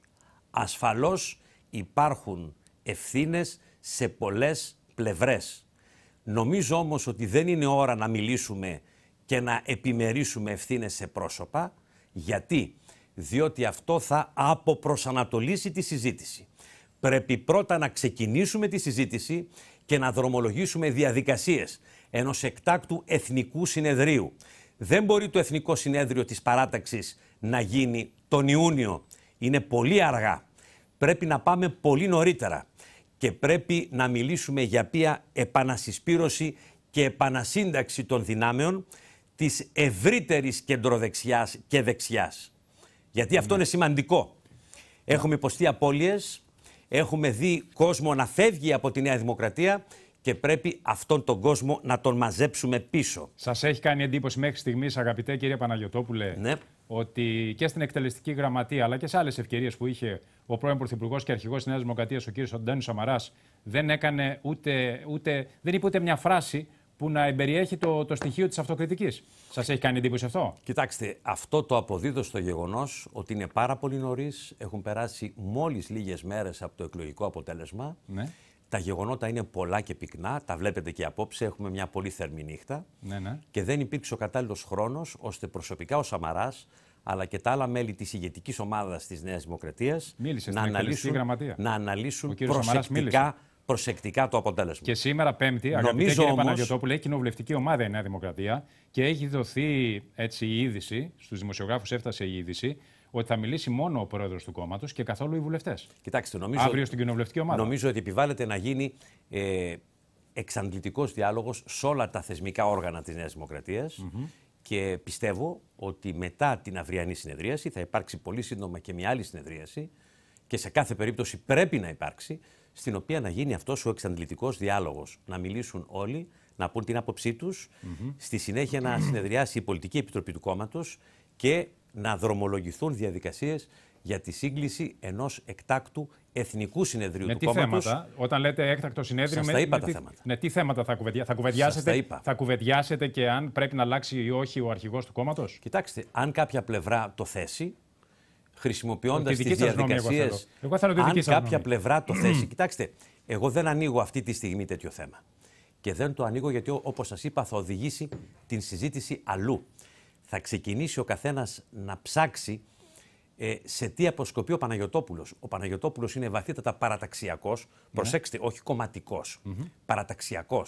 B: Ασφαλώς υπάρχουν ευθύνες σε πολλές πλευρές. Νομίζω όμως ότι δεν είναι ώρα να μιλήσουμε και να επιμερίσουμε ευθύνες σε πρόσωπα. Γιατί? Διότι αυτό θα αποπροσανατολίσει τη συζήτηση. Πρέπει πρώτα να ξεκινήσουμε τη συζήτηση και να δρομολογήσουμε διαδικασίες ενός εκτάκτου εθνικού συνεδρίου δεν μπορεί το Εθνικό Συνέδριο της Παράταξης να γίνει τον Ιούνιο. Είναι πολύ αργά. Πρέπει να πάμε πολύ νωρίτερα και πρέπει να μιλήσουμε για ποια επανασυσπήρωση και επανασύνταξη των δυνάμεων της ευρύτερης κεντροδεξιάς και δεξιάς. Γιατί αυτό είναι σημαντικό. Έχουμε υποστεί απώλειες, έχουμε δει κόσμο να φεύγει από τη Νέα Δημοκρατία και πρέπει αυτόν τον κόσμο να τον μαζέψουμε πίσω. Σας
A: έχει κάνει εντύπωση μέχρι στιγμής, αγαπητέ κύριε Παναγιοτόπουλε, ναι. ότι και στην εκτελεστική γραμματεία αλλά και σε άλλες ευκαιρίες που είχε ο πρώην Πρωθυπουργός και Αρχηγός της Νέας Δημοκρατίας, ο κύριος Αντώνης Σαμαράς, δεν έκανε ούτε, ούτε, δεν είπε ούτε μια φράση που να εμπεριέχει το, το
B: στοιχείο της αυτοκριτικής. Σας έχει κάνει εντύπωση αυτό. Κοιτάξτε, αυτό το αποδίδω στο γεγονός ότι είναι πάρα πολύ νωρίς. Έχουν περάσει μόλις λίγες μέρες από το εκλογικό αποτέλεσμα. Ναι. Τα γεγονότα είναι πολλά και πυκνά, τα βλέπετε και απόψε. Έχουμε μια πολύ θερμή νύχτα. Ναι, ναι. Και δεν υπήρξε ο κατάλληλος χρόνος ώστε προσωπικά ο Σαμαράς αλλά και τα άλλα μέλη της ηγετικής ομάδας της Νέας Δημοκρατίας να, αναλύσουν, να αναλύσουν προσεκτικά, προσεκτικά το αποτέλεσμα. Και σήμερα, Πέμπτη, αγαπητέ Νομίζω, κύριε όμως... Παναγιωτόπουλε,
A: έχει κοινοβουλευτική ομάδα η Νέα Δημοκρατία και έχει δοθεί έτσι η είδηση, στους δημοσιογράφους έφτασε η είδηση, ότι
B: θα μιλήσει μόνο ο πρόεδρος του κόμματος και καθόλου οι βουλευτές. Κοιτάξτε, νομίζω. στην κοινοβουλευτική Νομίζω ότι επιβάλλεται να γίνει ε, εξαντλητικός διάλογος σε όλα τα θεσμικά όργανα της Νέας Και πιστεύω ότι μετά την αυριανή συνεδρίαση θα υπάρξει πολύ σύντομα και μια άλλη συνεδρίαση και σε κάθε περίπτωση πρέπει να υπάρξει, στην οποία να γίνει αυτός ο εξαντλητικός διάλογος. Να μιλήσουν όλοι, να πούν την άποψή τους στη συνέχεια να συνεδριάσει η Πολιτική Επιτροπή του κόμματος και να δρομολογηθούν διαδικασίες για τη σύγκληση ενός εκτάκτου εθνικού συνεδρίου με του τι κόμματος. θέματα,
A: όταν λέτε έκτακτο συνέδριο. είπα με, τα τι,
B: θέματα. τι θέματα θα, κουβεντιά, κουβεντιάσετε. Θα κουβεντιάσετε και
A: αν πρέπει να αλλάξει ή όχι ο αρχηγός του κόμματος. Κοιτάξτε, αν κάποια πλευρά το θέσει,
B: χρησιμοποιώντα τι διαδικασίες. Εγώ, Αν κάποια πλευρά το θέσει. Κοιτάξτε, εγώ δεν ανοίγω αυτή τη στιγμή τέτοιο θέμα. Και δεν το ανοίγω γιατί, όπως σας είπα, θα οδηγήσει την συζήτηση αλλού θα ξεκινήσει ο καθένας να ψάξει ε, σε τι αποσκοπεί ο Παναγιοτόπουλος. Ο Παναγιοτόπουλος είναι βαθύτατα παραταξιακός. Ναι. Προσέξτε, όχι κομματικός. Mm-hmm. Παραταξιακό.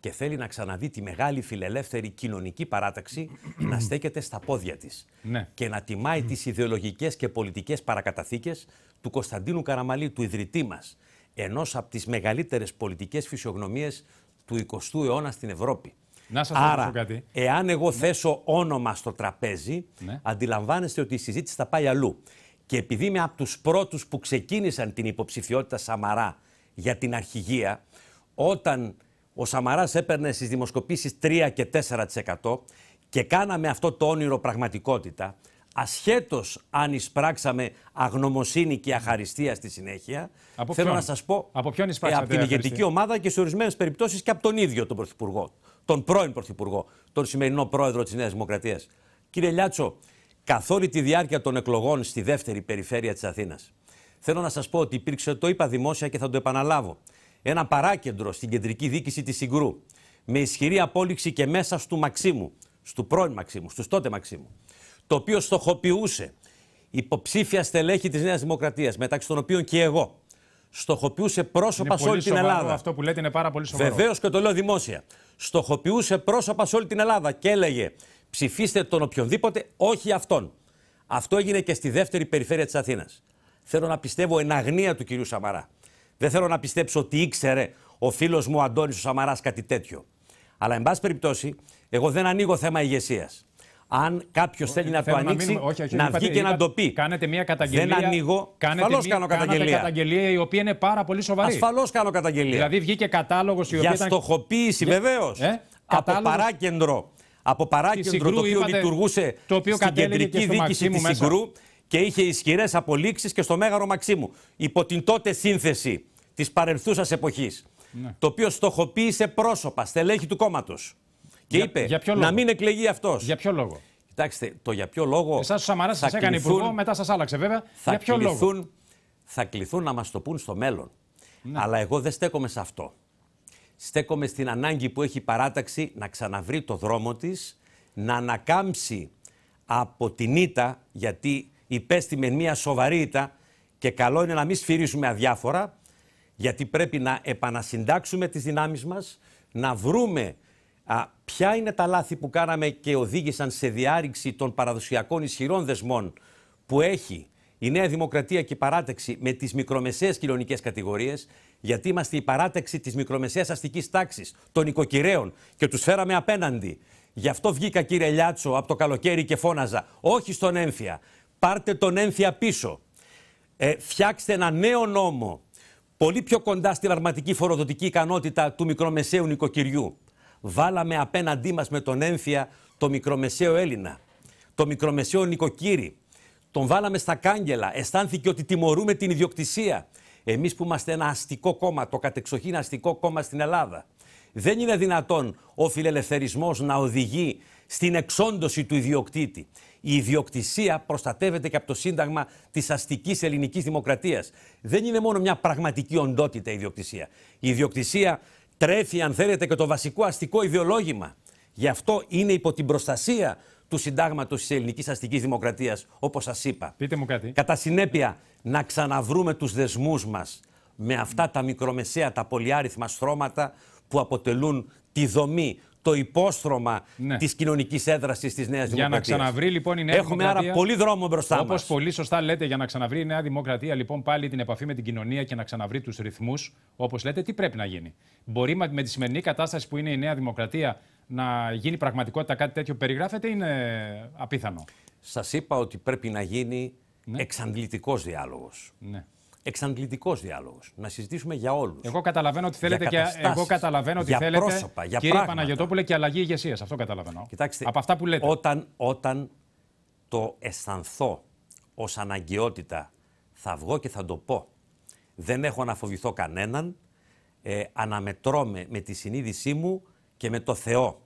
B: Και θέλει να ξαναδεί τη μεγάλη φιλελεύθερη κοινωνική παράταξη να στέκεται στα πόδια της. Ναι. Και να τιμαει τις ιδεολογικές και πολιτικές παρακαταθήκες του Κωνσταντίνου Καραμαλή, του ιδρυτή μας. Ενός από τις μεγαλύτερες πολιτικές φυσιογνωμίες του 20ου αιώνα στην Ευρώπη. Να
A: σας Άρα, κάτι.
B: εάν εγώ ναι. θέσω όνομα στο τραπέζι, ναι. αντιλαμβάνεστε ότι η συζήτηση θα πάει αλλού. Και επειδή είμαι από τους πρώτους που ξεκίνησαν την υποψηφιότητα Σαμαρά για την αρχηγία, όταν ο Σαμαράς έπαιρνε στις δημοσκοπήσεις 3 και 4% και κάναμε αυτό το όνειρο πραγματικότητα, ασχέτως αν εισπράξαμε αγνωμοσύνη και αχαριστία στη συνέχεια, από θέλω να σας πω από, ε, από την ηγετική ομάδα και σε ορισμένες περιπτώσεις και από τον ίδιο τον Πρωθυπουργό τον πρώην Πρωθυπουργό, τον σημερινό πρόεδρο της Νέας Δημοκρατίας. Κύριε Λιάτσο, καθ' όλη τη διάρκεια των εκλογών στη δεύτερη περιφέρεια της Αθήνας, θέλω να σας πω ότι υπήρξε, το είπα δημόσια και θα το επαναλάβω, ένα παράκεντρο στην κεντρική δίκηση της Συγκρού, με ισχυρή απόλυξη και μέσα στου Μαξίμου, στου πρώην Μαξίμου, στους τότε Μαξίμου, το οποίο στοχοποιούσε υποψήφια στελέχη της Νέας Δημοκρατίας, μεταξύ των οποίων και εγώ, στοχοποιούσε πρόσωπα σε όλη την Ελλάδα. Αυτό
A: που λέτε είναι πάρα πολύ σοβαρό.
B: Βεβαίως και το λέω δημόσια. Στοχοποιούσε πρόσωπα σε όλη την Ελλάδα και έλεγε ψηφίστε τον οποιονδήποτε, όχι αυτόν. Αυτό έγινε και στη δεύτερη περιφέρεια της Αθήνας. Θέλω να πιστεύω εν αγνία του κυρίου Σαμαρά. Δεν θέλω να πιστέψω ότι ήξερε ο φίλος μου Αντώνης ο Σαμαράς κάτι τέτοιο. Αλλά, εν πάση περιπτώσει, εγώ δεν ανοίγω θέμα ηγεσίας αν κάποιος θέλει να το ανοίξει, να, όχι, να βγει και να το πει. Κάνετε μια καταγγελία. Δεν ανοίγω. Ασφαλώ κάνω καταγγελία.
A: καταγγελία η οποία είναι πάρα πολύ σοβαρή. Ασφαλώς
B: κάνω καταγγελία. Δηλαδή βγήκε κατάλογος η οποία. Για στοχοποίηση ήταν... βεβαίως. Ε, από παράκεντρο. Από παράκεντρο το οποίο λειτουργούσε το οποίο στην κεντρική δίκηση τη Συγκρού και είχε ισχυρές απολύξεις και στο Μέγαρο Μαξίμου. Υπό την τότε σύνθεση της παρελθούσας εποχής. Ναι. Το οποίο στοχοποίησε πρόσωπα, στελέχη του κόμματος. Και είπε για ποιο λόγο? να μην εκλεγεί αυτός. Για ποιο λόγο. Κοιτάξτε, το για ποιο λόγο. Εσάς ο Σαμαρά σας έκανε υπουργό,
A: μετά σας άλλαξε βέβαια. Θα για κληθούν,
B: Θα κληθούν να μας το πούν στο μέλλον. Ναι. Αλλά εγώ δεν στέκομαι σε αυτό. Στέκομαι στην ανάγκη που έχει η παράταξη να ξαναβρει το δρόμο της, να ανακάμψει από την ήττα, γιατί υπέστη με μια σοβαρή ήττα και καλό είναι να μην σφυρίσουμε αδιάφορα, γιατί πρέπει να επανασυντάξουμε τις δυνάμεις μας, να βρούμε Α, ποια είναι τα λάθη που κάναμε και οδήγησαν σε διάρρηξη των παραδοσιακών ισχυρών δεσμών που έχει η Νέα Δημοκρατία και η παράταξη με τις μικρομεσαίες κοινωνικές κατηγορίες, γιατί είμαστε η παράταξη της μικρομεσαίας αστικής τάξης, των οικοκυρέων και τους φέραμε απέναντι. Γι' αυτό βγήκα, κύριε Λιάτσο, από το καλοκαίρι και φώναζα: Όχι στον έμφυα. Πάρτε τον έμφυα πίσω. Ε, φτιάξτε ένα νέο νόμο, πολύ πιο κοντά στην αρματική φοροδοτική ικανότητα του μικρομεσαίου νοικοκυριού βάλαμε απέναντί μας με τον ένθια το μικρομεσαίο Έλληνα, το μικρομεσαίο νοικοκύρη. Τον βάλαμε στα κάγκελα, αισθάνθηκε ότι τιμωρούμε την ιδιοκτησία. Εμείς που είμαστε ένα αστικό κόμμα, το κατεξοχήν αστικό κόμμα στην Ελλάδα. Δεν είναι δυνατόν ο φιλελευθερισμός να οδηγεί στην εξόντωση του ιδιοκτήτη. Η ιδιοκτησία προστατεύεται και από το Σύνταγμα της αστικής ελληνικής δημοκρατίας. Δεν είναι μόνο μια πραγματική οντότητα η ιδιοκτησία. Η ιδιοκτησία τρέφει αν θέλετε και το βασικό αστικό ιδεολόγημα. Γι' αυτό είναι υπό την προστασία του συντάγματος της ελληνικής αστικής δημοκρατίας, όπως σας είπα. Πείτε μου κάτι. Κατά συνέπεια, να ξαναβρούμε τους δεσμούς μας με αυτά τα μικρομεσαία, τα πολυάριθμα στρώματα που αποτελούν τη δομή το υπόστρωμα ναι. της κοινωνικής έδρασης της Νέας Δημοκρατία. Για να ξαναβρει λοιπόν η Νέα Δημοκρατία. Έχουμε άρα πολύ δρόμο μπροστά μα. Όπω πολύ
A: σωστά λέτε, για να ξαναβρει η Νέα Δημοκρατία λοιπόν πάλι την επαφή με την κοινωνία και να ξαναβρει τους ρυθμούς, όπως λέτε, τι πρέπει να γίνει. Μπορεί με τη σημερινή κατάσταση που είναι η Νέα Δημοκρατία να γίνει
B: πραγματικότητα κάτι τέτοιο περιγράφεται, είναι απίθανο. Σας είπα ότι πρέπει να γίνει ναι. εξαντλητικός διάλογος. Ναι εξαντλητικός διάλογος. Να συζητήσουμε για όλους. Εγώ καταλαβαίνω ότι θέλετε και εγώ καταλαβαίνω ότι για θέλετε. Πρόσωπα, για κύριε πράγματα. και αλλαγή ηγεσίας. Αυτό καταλαβαίνω. Κοιτάξτε, από αυτά που λέτε. Όταν, όταν το αισθανθώ ως αναγκαιότητα, θα βγω και θα το πω. Δεν έχω να φοβηθώ κανέναν. Ε, με τη συνείδησή μου και με το Θεό.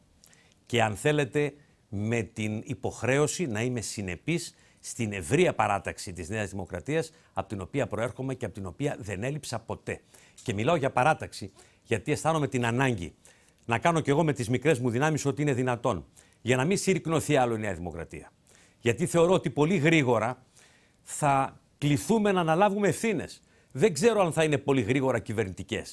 B: Και αν θέλετε, με την υποχρέωση να είμαι συνεπής στην ευρεία παράταξη της Νέας Δημοκρατίας, από την οποία προέρχομαι και από την οποία δεν έλειψα ποτέ. Και μιλάω για παράταξη, γιατί αισθάνομαι την ανάγκη να κάνω κι εγώ με τις μικρές μου δυνάμεις ό,τι είναι δυνατόν, για να μην συρρυκνωθεί άλλο η Νέα Δημοκρατία. Γιατί θεωρώ ότι πολύ γρήγορα θα κληθούμε να αναλάβουμε ευθύνες. Δεν ξέρω αν θα είναι πολύ γρήγορα κυβερνητικές.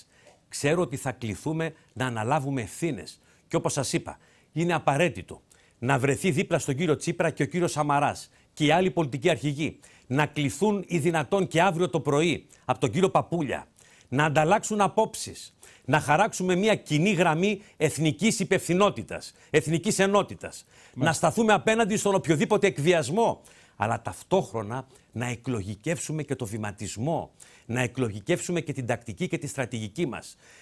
B: Ξέρω ότι θα κληθούμε να αναλάβουμε ευθύνες. Και όπως σας είπα, είναι απαραίτητο να βρεθεί δίπλα στον κύριο Τσίπρα και ο κύριος Σαμαράς και οι άλλοι πολιτικοί αρχηγοί να κληθούν οι δυνατόν και αύριο το πρωί από τον κύριο Παπούλια, να ανταλλάξουν απόψεις. να χαράξουμε μια κοινή γραμμή εθνικής υπευθυνότητας, εθνικής ενότητας. Να σταθούμε απέναντι στον οποιοδήποτε εκβιασμό. Αλλά ταυτόχρονα να εκλογικεύσουμε και το βηματισμό. Να εκλογικεύσουμε και την τακτική και τη στρατηγική μας.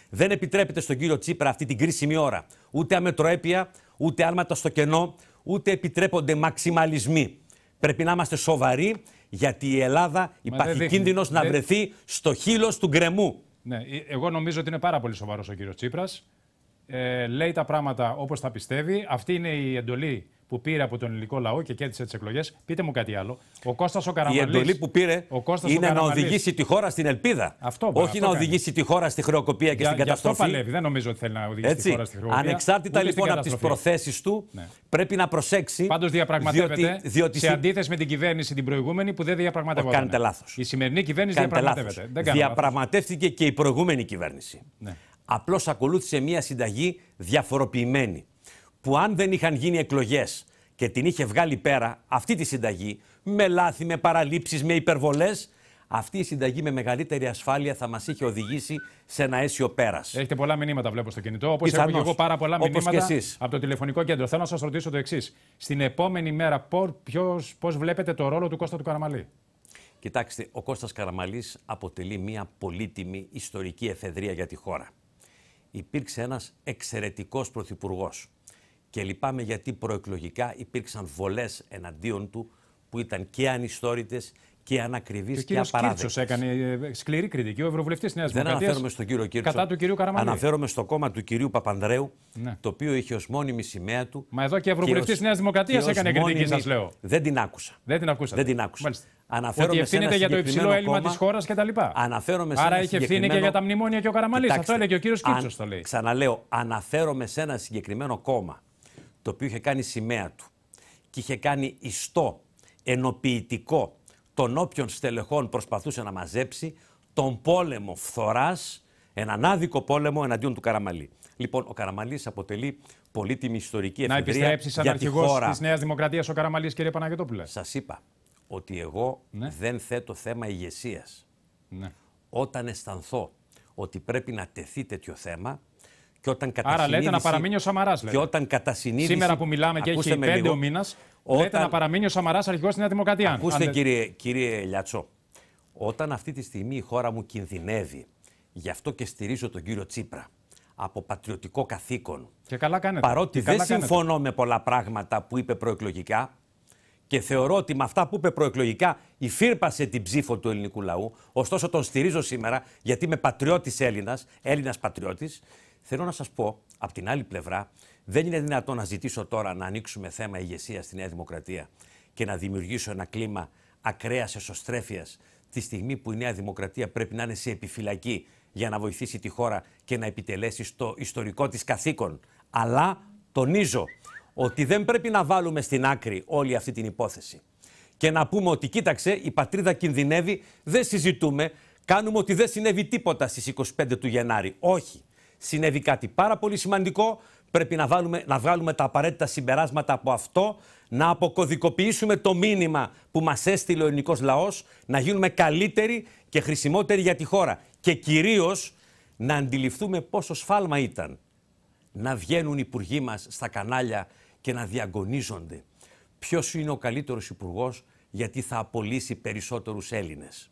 B: Δεν επιτρέπεται στον κύριο Τσίπρα αυτή την κρίσιμη ώρα ούτε αμετροέπεια, ούτε άλματα στο κενό, ούτε επιτρέπονται μαξιμαλισμοί. Πρέπει να είμαστε σοβαροί, γιατί η Ελλάδα υπάρχει κίνδυνος να βρεθεί στο χείλος του γκρεμού.
A: Ναι, ε, εγώ νομίζω ότι είναι πάρα πολύ σοβαρός ο κύριος Τσίπρας. Ε, λέει τα πράγματα όπως τα πιστεύει. Αυτή είναι η εντολή που πήρε από τον ελληνικό λαό και κέρδισε τις εκλογές. Πείτε μου κάτι άλλο. Ο Κώστας ο Καραμαλής, Η εντολή που
B: πήρε ο Κώστας είναι ο να οδηγήσει τη χώρα στην ελπίδα. Αυτό, Όχι αυτό να κάνει. οδηγήσει τη
A: χώρα στη χρεοκοπία και για, στην καταστροφή. Αυτό παλεύει. Δεν νομίζω ότι θέλει να
B: οδηγήσει Έτσι. τη χώρα στη χρεοκοπία. Ανεξάρτητα λοιπόν από τις προθέσεις του, ναι. πρέπει να προσέξει. Πάντως διαπραγματεύεται. Διότι, διότι σε αντίθεση με την κυβέρνηση την προηγούμενη που δεν διαπραγματεύεται. Κάνετε λάθος. Η σημερινή κυβέρνηση διαπραγματεύεται. Διαπραγματεύτηκε και η προηγούμενη κυβέρνηση. Ναι. Απλώς ακολούθησε μία συνταγή διαφοροποιημένη που αν δεν είχαν γίνει εκλογές και την είχε βγάλει πέρα αυτή τη συνταγή, με λάθη, με παραλήψεις, με υπερβολές, αυτή η συνταγή με μεγαλύτερη ασφάλεια θα μας είχε οδηγήσει σε ένα αίσιο πέρας. Έχετε πολλά μηνύματα, βλέπω στο κινητό. Όπως έχω και εγώ πάρα πολλά όπως μηνύματα από το τηλεφωνικό κέντρο.
A: Θέλω να σας ρωτήσω το εξής. Στην επόμενη μέρα, πώς βλέπετε το ρόλο του Κώστα του Καραμαλή.
B: Κοιτάξτε, ο Κώστας Καραμαλής αποτελεί μια πολύτιμη ιστορική εφεδρεία για τη χώρα. Υπήρξε ένας εξαιρετικός πρωθυπουργός, και λυπάμαι γιατί προεκλογικά υπήρξαν βολές εναντίον του που ήταν και ανιστόρητες και ανακριβείς και, και απαράδεκτε. Ο έκανε
A: ε, σκληρή κριτική, ο Ευρωβουλευτής Νέα Δημοκρατία. Δεν αναφέρομαι
B: στον κύριο Κίρτσο. Κατά του κυρίου Καραμαλή. Αναφέρομαι στο κόμμα του κυρίου Παπανδρέου, ναι. το οποίο είχε ως μόνιμη σημαία του. Μα εδώ και ο Ευρωβουλευτή Νέας Δημοκρατίας έκανε μόνιμη... κριτική, σας λέω. Δεν την άκουσα. Δεν την άκουσα. Δεν την άκουσα. Μάλιστα. Αναφέρομαι Ότι ευθύνεται για το υψηλό έλλειμμα της χώρας κτλ. Αναφέρομαι σε Άρα είχε ευθύνη και για τα
A: μνημόνια και ο Καραμαλής. Αυτό έλεγε ο κύριος Κίρτσο
B: Ξαναλέω, αναφέρομαι σε ένα συγκεκριμένο κόμμα το οποίο είχε κάνει σημαία του και είχε κάνει ιστό, ενοποιητικό των όποιων στελεχών προσπαθούσε να μαζέψει τον πόλεμο φθοράς, έναν άδικο πόλεμο εναντίον του Καραμαλή. Λοιπόν, ο Καραμαλής αποτελεί πολύτιμη ιστορική ευκαιρία. Να επιστρέψει σαν αρχηγό της Νέας Δημοκρατίας ο Καραμαλής, κύριε Παναγιώτοπουλε. Σας είπα ότι εγώ ναι. δεν θέτω θέμα ηγεσίας. Ναι. Όταν αισθανθώ ότι πρέπει να τεθεί τέτοιο θέμα, και όταν Άρα λέτε να παραμείνει ο Σαμαράς. Και όταν Σήμερα που μιλάμε και έχει πέντε ο μήνας, όταν... λέτε να παραμείνει ο Σαμαράς αρχηγός στην Νέα Δημοκρατία. Ακούστε, κύριε, κύριε Λιάτσο, όταν αυτή τη στιγμή η χώρα μου κινδυνεύει, γι' αυτό και στηρίζω τον κύριο Τσίπρα, από πατριωτικό καθήκον. Και καλά κάνετε. Παρότι δεν συμφωνώ με πολλά πράγματα που είπε προεκλογικά και θεωρώ ότι με αυτά που είπε προεκλογικά υφύρπασε την ψήφο του ελληνικού λαού, ωστόσο τον στηρίζω σήμερα γιατί είμαι πατριώτης Έλληνας, Έλληνας πατριώτης, Θέλω να σας πω, από την άλλη πλευρά, δεν είναι δυνατό να ζητήσω τώρα να ανοίξουμε θέμα ηγεσία στη Νέα Δημοκρατία και να δημιουργήσω ένα κλίμα ακραίας εσωστρέφειας τη στιγμή που η Νέα Δημοκρατία πρέπει να είναι σε επιφυλακή για να βοηθήσει τη χώρα και να επιτελέσει στο ιστορικό της καθήκον. Αλλά τονίζω ότι δεν πρέπει να βάλουμε στην άκρη όλη αυτή την υπόθεση. Και να πούμε ότι κοίταξε, η πατρίδα κινδυνεύει, δεν συζητούμε, κάνουμε ότι δεν συνέβη τίποτα στις 25 του Γενάρη. Όχι συνέβη κάτι πάρα πολύ σημαντικό. Πρέπει να, να βγάλουμε τα απαραίτητα συμπεράσματα από αυτό, να αποκωδικοποιήσουμε το μήνυμα που μας έστειλε ο ελληνικός λαός, να γίνουμε καλύτεροι και χρησιμότεροι για τη χώρα. Και κυρίως να αντιληφθούμε πόσο σφάλμα ήταν να βγαίνουν οι υπουργοί μας στα κανάλια και να διαγωνίζονται. ποιος είναι ο καλύτερος υπουργός γιατί θα απολύσει περισσότερους Έλληνες.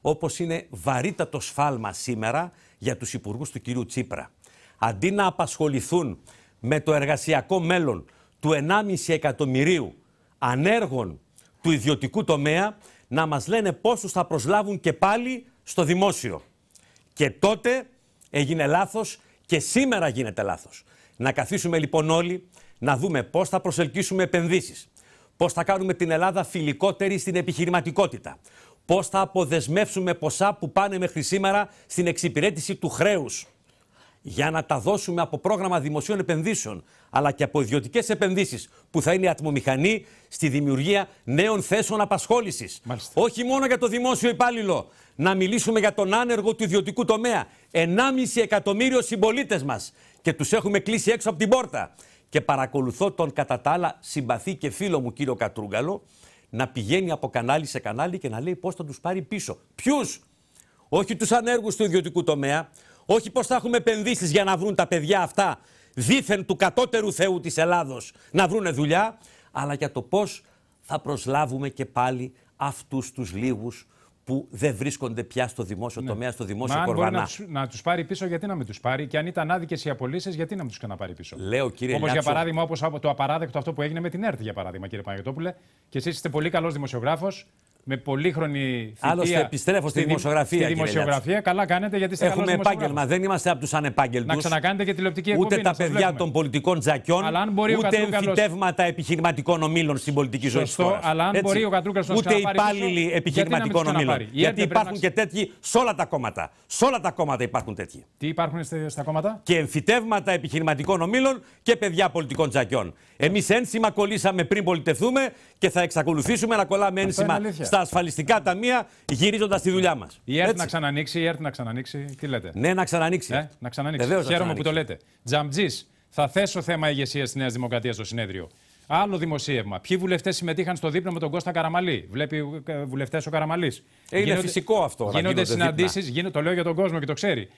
B: Όπως είναι βαρύτατο σφάλμα σήμερα για τους υπουργούς του κυρίου Τσίπρα. Αντί να απασχοληθούν με το εργασιακό μέλλον του 1,5 εκατομμυρίου ανέργων του ιδιωτικού τομέα, να μας λένε πόσους θα προσλάβουν και πάλι στο δημόσιο. Και τότε έγινε λάθος και σήμερα γίνεται λάθος. Να καθίσουμε λοιπόν όλοι να δούμε πώς θα προσελκύσουμε επενδύσεις, πώς θα κάνουμε την Ελλάδα φιλικότερη στην επιχειρηματικότητα, πώς θα αποδεσμεύσουμε ποσά που πάνε μέχρι σήμερα στην εξυπηρέτηση του χρέους. Για να τα δώσουμε από πρόγραμμα δημοσίων επενδύσεων, αλλά και από ιδιωτικές επενδύσεις, που θα είναι ατμομηχανή στη δημιουργία νέων θέσεων απασχόλησης. Όχι μόνο για το δημόσιο υπάλληλο. Να μιλήσουμε για τον άνεργο του ιδιωτικού τομέα. 1,5 εκατομμύριο συμπολίτες μας. Και τους έχουμε κλείσει έξω από την πόρτα. Και παρακολουθώ τον κατά τα άλλα συμπαθή και φίλο μου κύριο Κατρούγκαλο, να πηγαίνει από κανάλι σε κανάλι και να λέει πώς θα τους πάρει πίσω. Ποιους! Όχι τους ανέργους του ιδιωτικού τομέα, όχι πώς θα έχουμε επενδύσεις για να βρουν τα παιδιά αυτά δίθεν του κατώτερου Θεού της Ελλάδος να βρουν δουλειά, αλλά για το πώς θα προσλάβουμε και πάλι αυτούς τους λίγους που δεν βρίσκονται πια στο δημόσιο ναι. τομέα, στο δημόσιο κορβανά. αν
A: Μπορεί να, τους, τους πάρει πίσω, γιατί να μην τους πάρει, και αν ήταν άδικες οι απολύσεις, γιατί να μην τους πάρει πίσω.
B: Λέω, κύριε Όπως για παράδειγμα,
A: όπως το απαράδεκτο αυτό που έγινε με την ΕΡΤ, για παράδειγμα, κύριε Παναγιώτοπουλε, και εσείς είστε πολύ καλός δημοσιογράφος
B: με πολύχρονη θητεία. Άλλωστε, επιστρέφω στη, δημοσιογραφία. Στη δημοσιογραφία,
A: καλά κάνετε γιατί είστε Έχουμε επάγγελμα,
B: δεν είμαστε από τους ανεπάγγελτου. Να ξανακάνετε και τηλεοπτική εκπομπή. Ούτε τα παιδιά των πολιτικών τζακιών, ούτε εμφυτεύματα επιχειρηματικών ομήλων στην πολιτική ζωή. τη αλλά αν μπορεί ο Κατρούκα να Ούτε υπάλληλοι επιχειρηματικών ομήλων. Γιατί υπάρχουν και τέτοιοι σε όλα τα κόμματα. Σε όλα τα κόμματα υπάρχουν τέτοιοι. Τι υπάρχουν στα κόμματα. Και εμφυτεύματα επιχειρηματικών ομήλων και παιδιά πολιτικών τζακιών. Εμείς ένσημα κολλήσαμε πριν πολιτευτούμε και θα εξακολουθήσουμε να κολλάμε ένσημα στα στα ασφαλιστικά ταμεία γυρίζοντας τη δουλειά μας.
A: Η ΕΡΤ να ξανανοίξει, η ΕΡΤ να ξανανοίξει. Τι λέτε. Ναι, να ξανανοίξει. Ε, να ξανανοίξει. Βεβαίως Χαίρομαι που το λέτε. Τζαμπτζή, θα θέσω θέμα ηγεσίας της Νέας Δημοκρατίας στο συνέδριο. Άλλο δημοσίευμα. Ποιοι βουλευτές συμμετείχαν στο δίπλωμα με τον Κώστα Καραμαλή. Βλέπει ε, βουλευτές ο Καραμαλής. Ε, είναι γίνονται, φυσικό αυτό. Γίνονται συναντήσει. Το λέω για τον κόσμο και το ξέρει.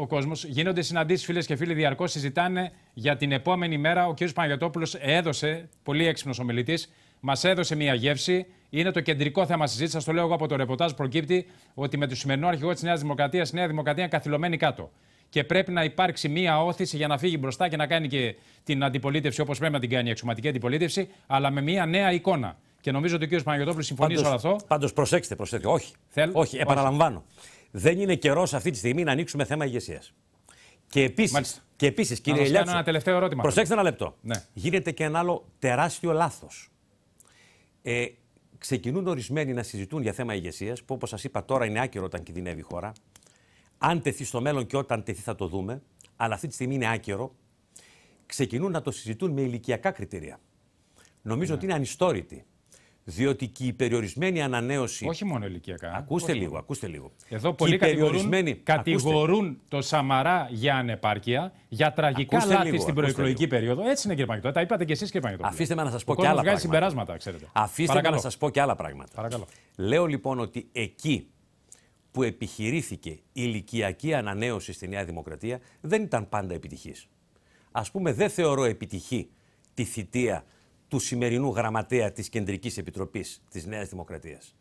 A: Ο κόσμο. Γίνονται συναντήσεις, φίλες και φίλοι, διαρκώς συζητάνε για την επόμενη μέρα. Ο κ. Παναγιατόπουλο έδωσε, πολύ έξυπνος ομιλητής, μας έδωσε μια γεύση. Είναι το κεντρικό θέμα συζήτησης. Σας το λέω εγώ από το ρεπορτάζ. Προκύπτει ότι με το σημερινό αρχηγό της Νέας Δημοκρατίας, η Νέα Δημοκρατία είναι καθυλωμένη κάτω. Και πρέπει να υπάρξει μία όθηση για να φύγει μπροστά και να κάνει και την αντιπολίτευση όπως πρέπει να την κάνει η εξωματική αντιπολίτευση, αλλά με μία νέα εικόνα. Και νομίζω ότι ο κ. Παναγιώτοπουλο συμφωνεί σε όλο αυτό.
B: Πάντως προσέξτε, προσέξτε. Όχι. Θέλ... Όχι, επαναλαμβάνω. Δεν είναι καιρός αυτή τη στιγμή να ανοίξουμε θέμα ηγεσίας. Και επίσης, και επίσης, κύριε Ελιάτσο. Ένα
A: τελευταίο ερώτημα. Προσέξτε
B: ένα λεπτό. Ναι. Γίνεται και ένα άλλο τεράστιο λάθος. Ε, ξεκινούν ορισμένοι να συζητούν για θέμα ηγεσίας, που όπως σας είπα τώρα είναι άκυρο όταν κινδυνεύει η χώρα. Αν τεθεί στο μέλλον και όταν τεθεί θα το δούμε, αλλά αυτή τη στιγμή είναι άκυρο. Ξεκινούν να το συζητούν με ηλικιακά κριτήρια. Νομίζω ναι. ότι είναι ανιστόρητη. Διότι και η περιορισμένη ανανέωση. Όχι μόνο ηλικιακά. Ακούστε λίγο, ακούστε λίγο. Εδώ πολλοί κατηγορούν, το
A: Σαμαρά για ανεπάρκεια, για τραγικά ακούστε λάθη στην προεκλογική περίοδο. Έτσι είναι, κύριε Παγκητό, Τα είπατε
B: κι εσείς, κύριε Παγκητό. Αφήστε με να σας πω, κι και άλλα πράγματα. συμπεράσματα, ξέρετε. Αφήστε με να σας πω και άλλα πράγματα. Παρακαλώ. Λέω λοιπόν ότι εκεί που επιχειρήθηκε ηλικιακή ανανέωση στη Νέα Δημοκρατία δεν ήταν πάντα επιτυχής. Ας πούμε, δεν θεωρώ επιτυχή τη θητεία του σημερινού γραμματέα της Κεντρικής Επιτροπής της Νέας Δημοκρατίας.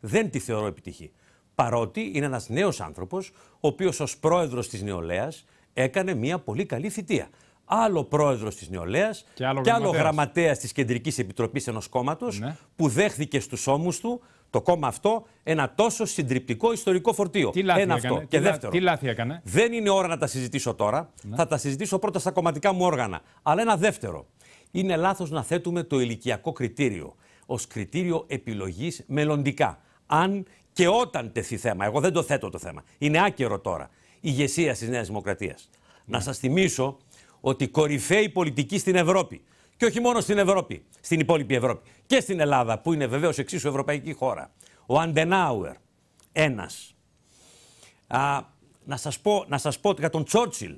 B: Δεν τη θεωρώ επιτυχή. Παρότι είναι ένας νέος άνθρωπος, ο οποίος ως πρόεδρος της νεολαίας έκανε μια πολύ καλή θητεία. Άλλο πρόεδρος της νεολαίας και άλλο, άλλο γραμματέας της Κεντρικής Επιτροπής ενός κόμματος ναι. που δέχθηκε στους ώμους του το κόμμα αυτό ένα τόσο συντριπτικό ιστορικό φορτίο. Τι λάθη έκανε, αυτό. Τι και δεύτερο. Τι λάθη Δεν είναι ώρα να τα συζητήσω τώρα. Ναι. Θα τα συζητήσω πρώτα στα κομματικά μου όργανα. Αλλά ένα δεύτερο είναι λάθος να θέτουμε το ηλικιακό κριτήριο ως κριτήριο επιλογής μελλοντικά. Αν και όταν τεθεί θέμα, εγώ δεν το θέτω το θέμα, είναι άκερο τώρα, ηγεσία της Νέας Δημοκρατίας. Να ναι. σας θυμίσω ότι κορυφαίοι πολιτικοί στην Ευρώπη, και όχι μόνο στην Ευρώπη, στην υπόλοιπη Ευρώπη, και στην Ελλάδα που είναι βεβαίως εξίσου ευρωπαϊκή χώρα, ο Αντενάουερ, ένας. Α, να σας πω, να σας πω για τον Τσότσιλ,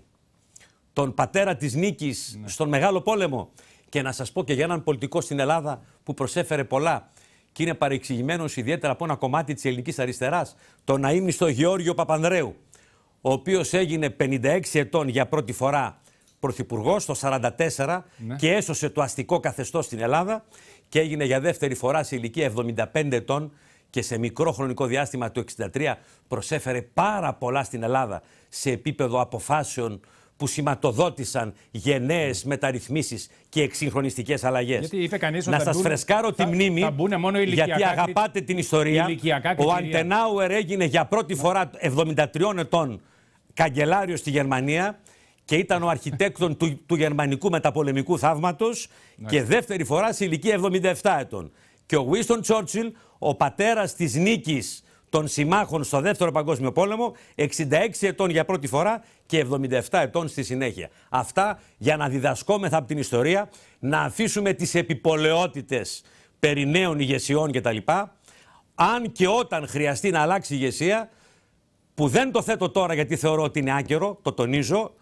B: τον πατέρα της νίκης ναι. στον Μεγάλο Πόλεμο, και να σας πω και για έναν πολιτικό στην Ελλάδα που προσέφερε πολλά και είναι παρεξηγημένος ιδιαίτερα από ένα κομμάτι της ελληνικής αριστεράς, το στο Γεώργιο Παπανδρέου, ο οποίος έγινε 56 ετών για πρώτη φορά πρωθυπουργός το 1944 ναι. και έσωσε το αστικό καθεστώς στην Ελλάδα και έγινε για δεύτερη φορά σε ηλικία 75 ετών και σε μικρό χρονικό διάστημα του 1963 προσέφερε πάρα πολλά στην Ελλάδα σε επίπεδο αποφάσεων που σηματοδότησαν γενναίες μεταρρυθμίσεις και εξυγχρονιστικές αλλαγές. Να σα φρεσκάρω τη μνήμη, γιατί αγαπάτε την ιστορία. Ο Αντενάουερ έγινε για πρώτη φορά 73 ετών καγκελάριο στη Γερμανία και ήταν ο αρχιτέκτον του, του γερμανικού μεταπολεμικού θαύματος ναι. και δεύτερη φορά σε ηλικία 77 ετών. Και ο Βίστον Τσόρτσιλ, ο πατέρας της νίκης των συμμάχων στο Δεύτερο Παγκόσμιο Πόλεμο, 66 ετών για πρώτη φορά και 77 ετών στη συνέχεια. Αυτά για να διδασκόμεθα από την ιστορία, να αφήσουμε τις επιπολαιότητες περί νέων ηγεσιών κτλ. Αν και όταν χρειαστεί να αλλάξει ηγεσία, που δεν το θέτω τώρα γιατί θεωρώ ότι είναι άκερο, το τονίζω,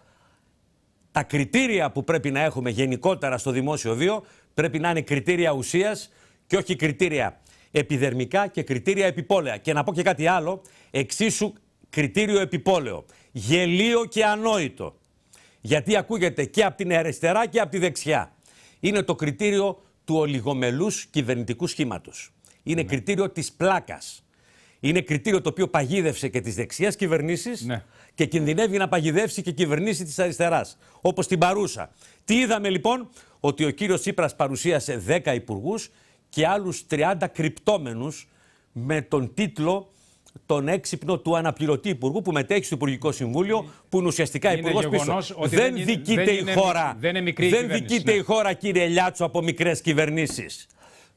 B: τα κριτήρια που πρέπει να έχουμε γενικότερα στο δημόσιο βίο πρέπει να είναι κριτήρια ουσίας και όχι κριτήρια επιδερμικά και κριτήρια επιπόλαια. Και να πω και κάτι άλλο, εξίσου κριτήριο επιπόλαιο. Γελίο και ανόητο. Γιατί ακούγεται και από την αριστερά και από τη δεξιά. Είναι το κριτήριο του ολιγομελούς κυβερνητικού σχήματος. Είναι ναι. κριτήριο της πλάκας. Είναι κριτήριο το οποίο παγίδευσε και τις δεξιές κυβερνήσεις ναι. και κινδυνεύει να παγιδεύσει και κυβερνήσεις της αριστεράς, όπως την παρούσα. Τι είδαμε λοιπόν, ότι ο κύριος Τσίπρας παρουσίασε 10 υπουργούς και άλλους 30 κρυπτόμενους με τον τίτλο τον έξυπνο του αναπληρωτή υπουργού που μετέχει στο Υπουργικό Συμβούλιο, που είναι ουσιαστικά υπουργός πίσω. δεν, δικείται η χώρα. Δεν, η χώρα, κύριε Λιάτσο, από μικρές κυβερνήσεις.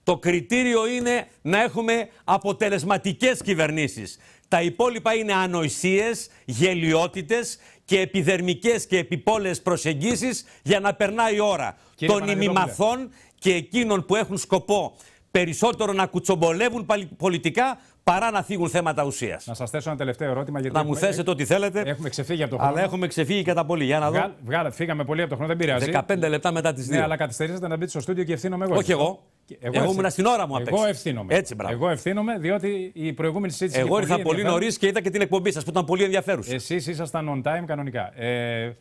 B: Το κριτήριο είναι να έχουμε αποτελεσματικές κυβερνήσεις. Τα υπόλοιπα είναι ανοησίες, γελιότητες και επιδερμικές και επιπόλαιες προσεγγίσεις για να περνάει η ώρα των ημιμαθών και εκείνων που έχουν σκοπό περισσότερο να κουτσομπολεύουν πολιτικά παρά να θίγουν θέματα ουσίας.
A: Να σας θέσω ένα τελευταίο ερώτημα. Γιατί να έχουμε... μου θέσετε
B: ό,τι θέλετε. Έχουμε ξεφύγει από
A: το χρόνο. Αλλά έχουμε ξεφύγει κατά πολύ. Για να δω. Βγα... Βγάλα, φύγαμε πολύ από το χρόνο, δεν πειράζει. 15 λεπτά μετά τις 2. Ναι, αλλά καθυστερήσατε να μπείτε στο στούντιο και ευθύνομαι εγώ. Όχι εγώ.
B: Εγώ, εγώ ήμουν στην ώρα μου απέξω. Εγώ ευθύνομαι. Έτσι, μπράβο.
A: Εγώ ευθύνομαι, διότι η προηγούμενη συζήτηση. Εγώ ήρθα πολύ νωρίς και είδα και την εκπομπή σας που ήταν πολύ ενδιαφέρουσα. Εσείς ήσασταν on time κανονικά. Ε,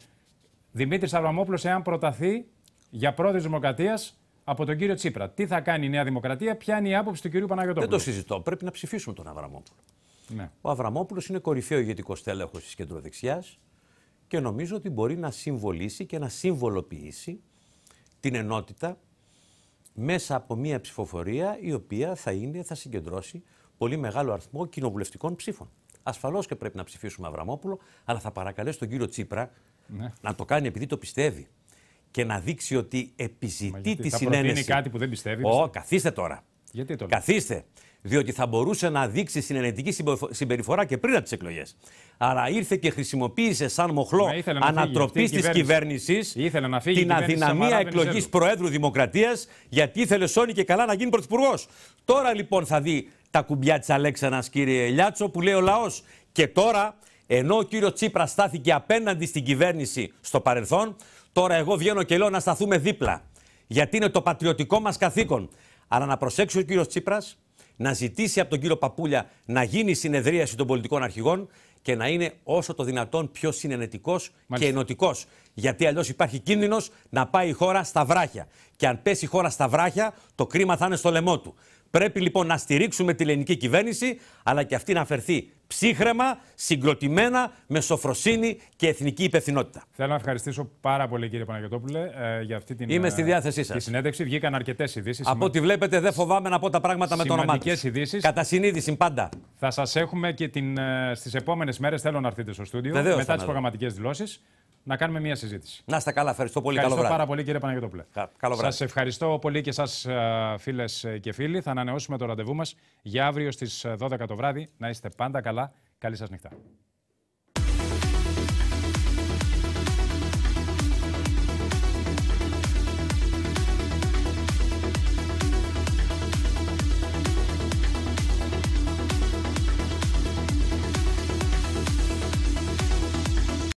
A: Δημήτρης Αβραμόπουλος, εάν προταθεί για πρόεδρος Δημοκρατίας, από τον κύριο Τσίπρα. Τι θα κάνει η Νέα Δημοκρατία, ποια είναι η άποψη του κυρίου Παναγιώτοπουλου. Δεν το συζητώ. Πρέπει να ψηφίσουμε
B: τον Αβραμόπουλο. Ναι. Ο Αβραμόπουλος είναι κορυφαίο ηγετικό τέλεχο της κεντροδεξιάς και νομίζω ότι μπορεί να συμβολήσει και να συμβολοποιήσει την ενότητα μέσα από μια ψηφοφορία η οποία θα, είναι, θα συγκεντρώσει πολύ μεγάλο αριθμό κοινοβουλευτικών ψήφων. Ασφαλώς και πρέπει να ψηφίσουμε Αβραμόπουλο, αλλά θα παρακαλέσω τον κύριο Τσίπρα ναι. να το κάνει επειδή το πιστεύει και να δείξει ότι επιζητεί τη θα συνένεση. Είναι κάτι που δεν πιστεύει. Ω, καθίστε τώρα. Γιατί το Καθίστε. Διότι θα μπορούσε να δείξει συνενετική συμπεριφορά και πριν από τις εκλογές. Αλλά ήρθε και χρησιμοποίησε σαν μοχλό ανατροπή της κυβέρνηση την αδυναμία εκλογή Προέδρου Δημοκρατίας, γιατί ήθελε Σόνι και καλά να γίνει πρωθυπουργός. Τώρα λοιπόν θα δει τα κουμπιά της Αλέξανα, κύριε Λιάτσο, που λέει ο λαός. Και τώρα, ενώ ο κύριος Τσίπρας στάθηκε απέναντι στην κυβέρνηση στο παρελθόν, Τώρα εγώ βγαίνω και λέω να σταθούμε δίπλα. Γιατί είναι το πατριωτικό μας καθήκον. Αλλά να προσέξει ο κύριος Τσίπρας να ζητήσει από τον κύριο Παπούλια να γίνει συνεδρίαση των πολιτικών αρχηγών και να είναι όσο το δυνατόν πιο συνενετικός και ενωτικός. Γιατί αλλιώς υπάρχει κίνδυνος να πάει η χώρα στα βράχια. Και αν πέσει η χώρα στα βράχια, το κρίμα θα είναι στο λαιμό του. Πρέπει λοιπόν να στηρίξουμε τη ελληνική κυβέρνηση, αλλά και αυτή να φερθεί ψύχρεμα, συγκροτημένα, με σοφροσύνη και εθνική υπευθυνότητα.
A: Θέλω να ευχαριστήσω πάρα πολύ, κύριε Παναγιοτόπουλε, ε, για αυτή
B: την, Είμαι ε, στη διάθεσή σας. Τη
A: συνέντευξη. Βγήκαν αρκετές ειδήσεις. Από ό,τι
B: βλέπετε, δεν φοβάμαι να πω τα πράγματα με το όνομά τους. ειδήσεις. Κατά συνείδηση
A: πάντα. Θα σας έχουμε και την... Ε, στις επόμενες μέρες θέλω να έρθετε στο στούντιο μετά τι προγραμματικές δηλώσεις. Να κάνουμε μια συζήτηση. Να είστε καλά. Ευχαριστώ πολύ. Ευχαριστώ καλό βράδυ. πάρα πολύ, κύριε καλό βράδυ. Σας ευχαριστώ πολύ και εσά, φίλες και φίλοι. Θα ανανεώσουμε το ραντεβού μας για αύριο στις 12 ε, το βράδυ. Να είστε πάντα καλά. Καλή σας νύχτα.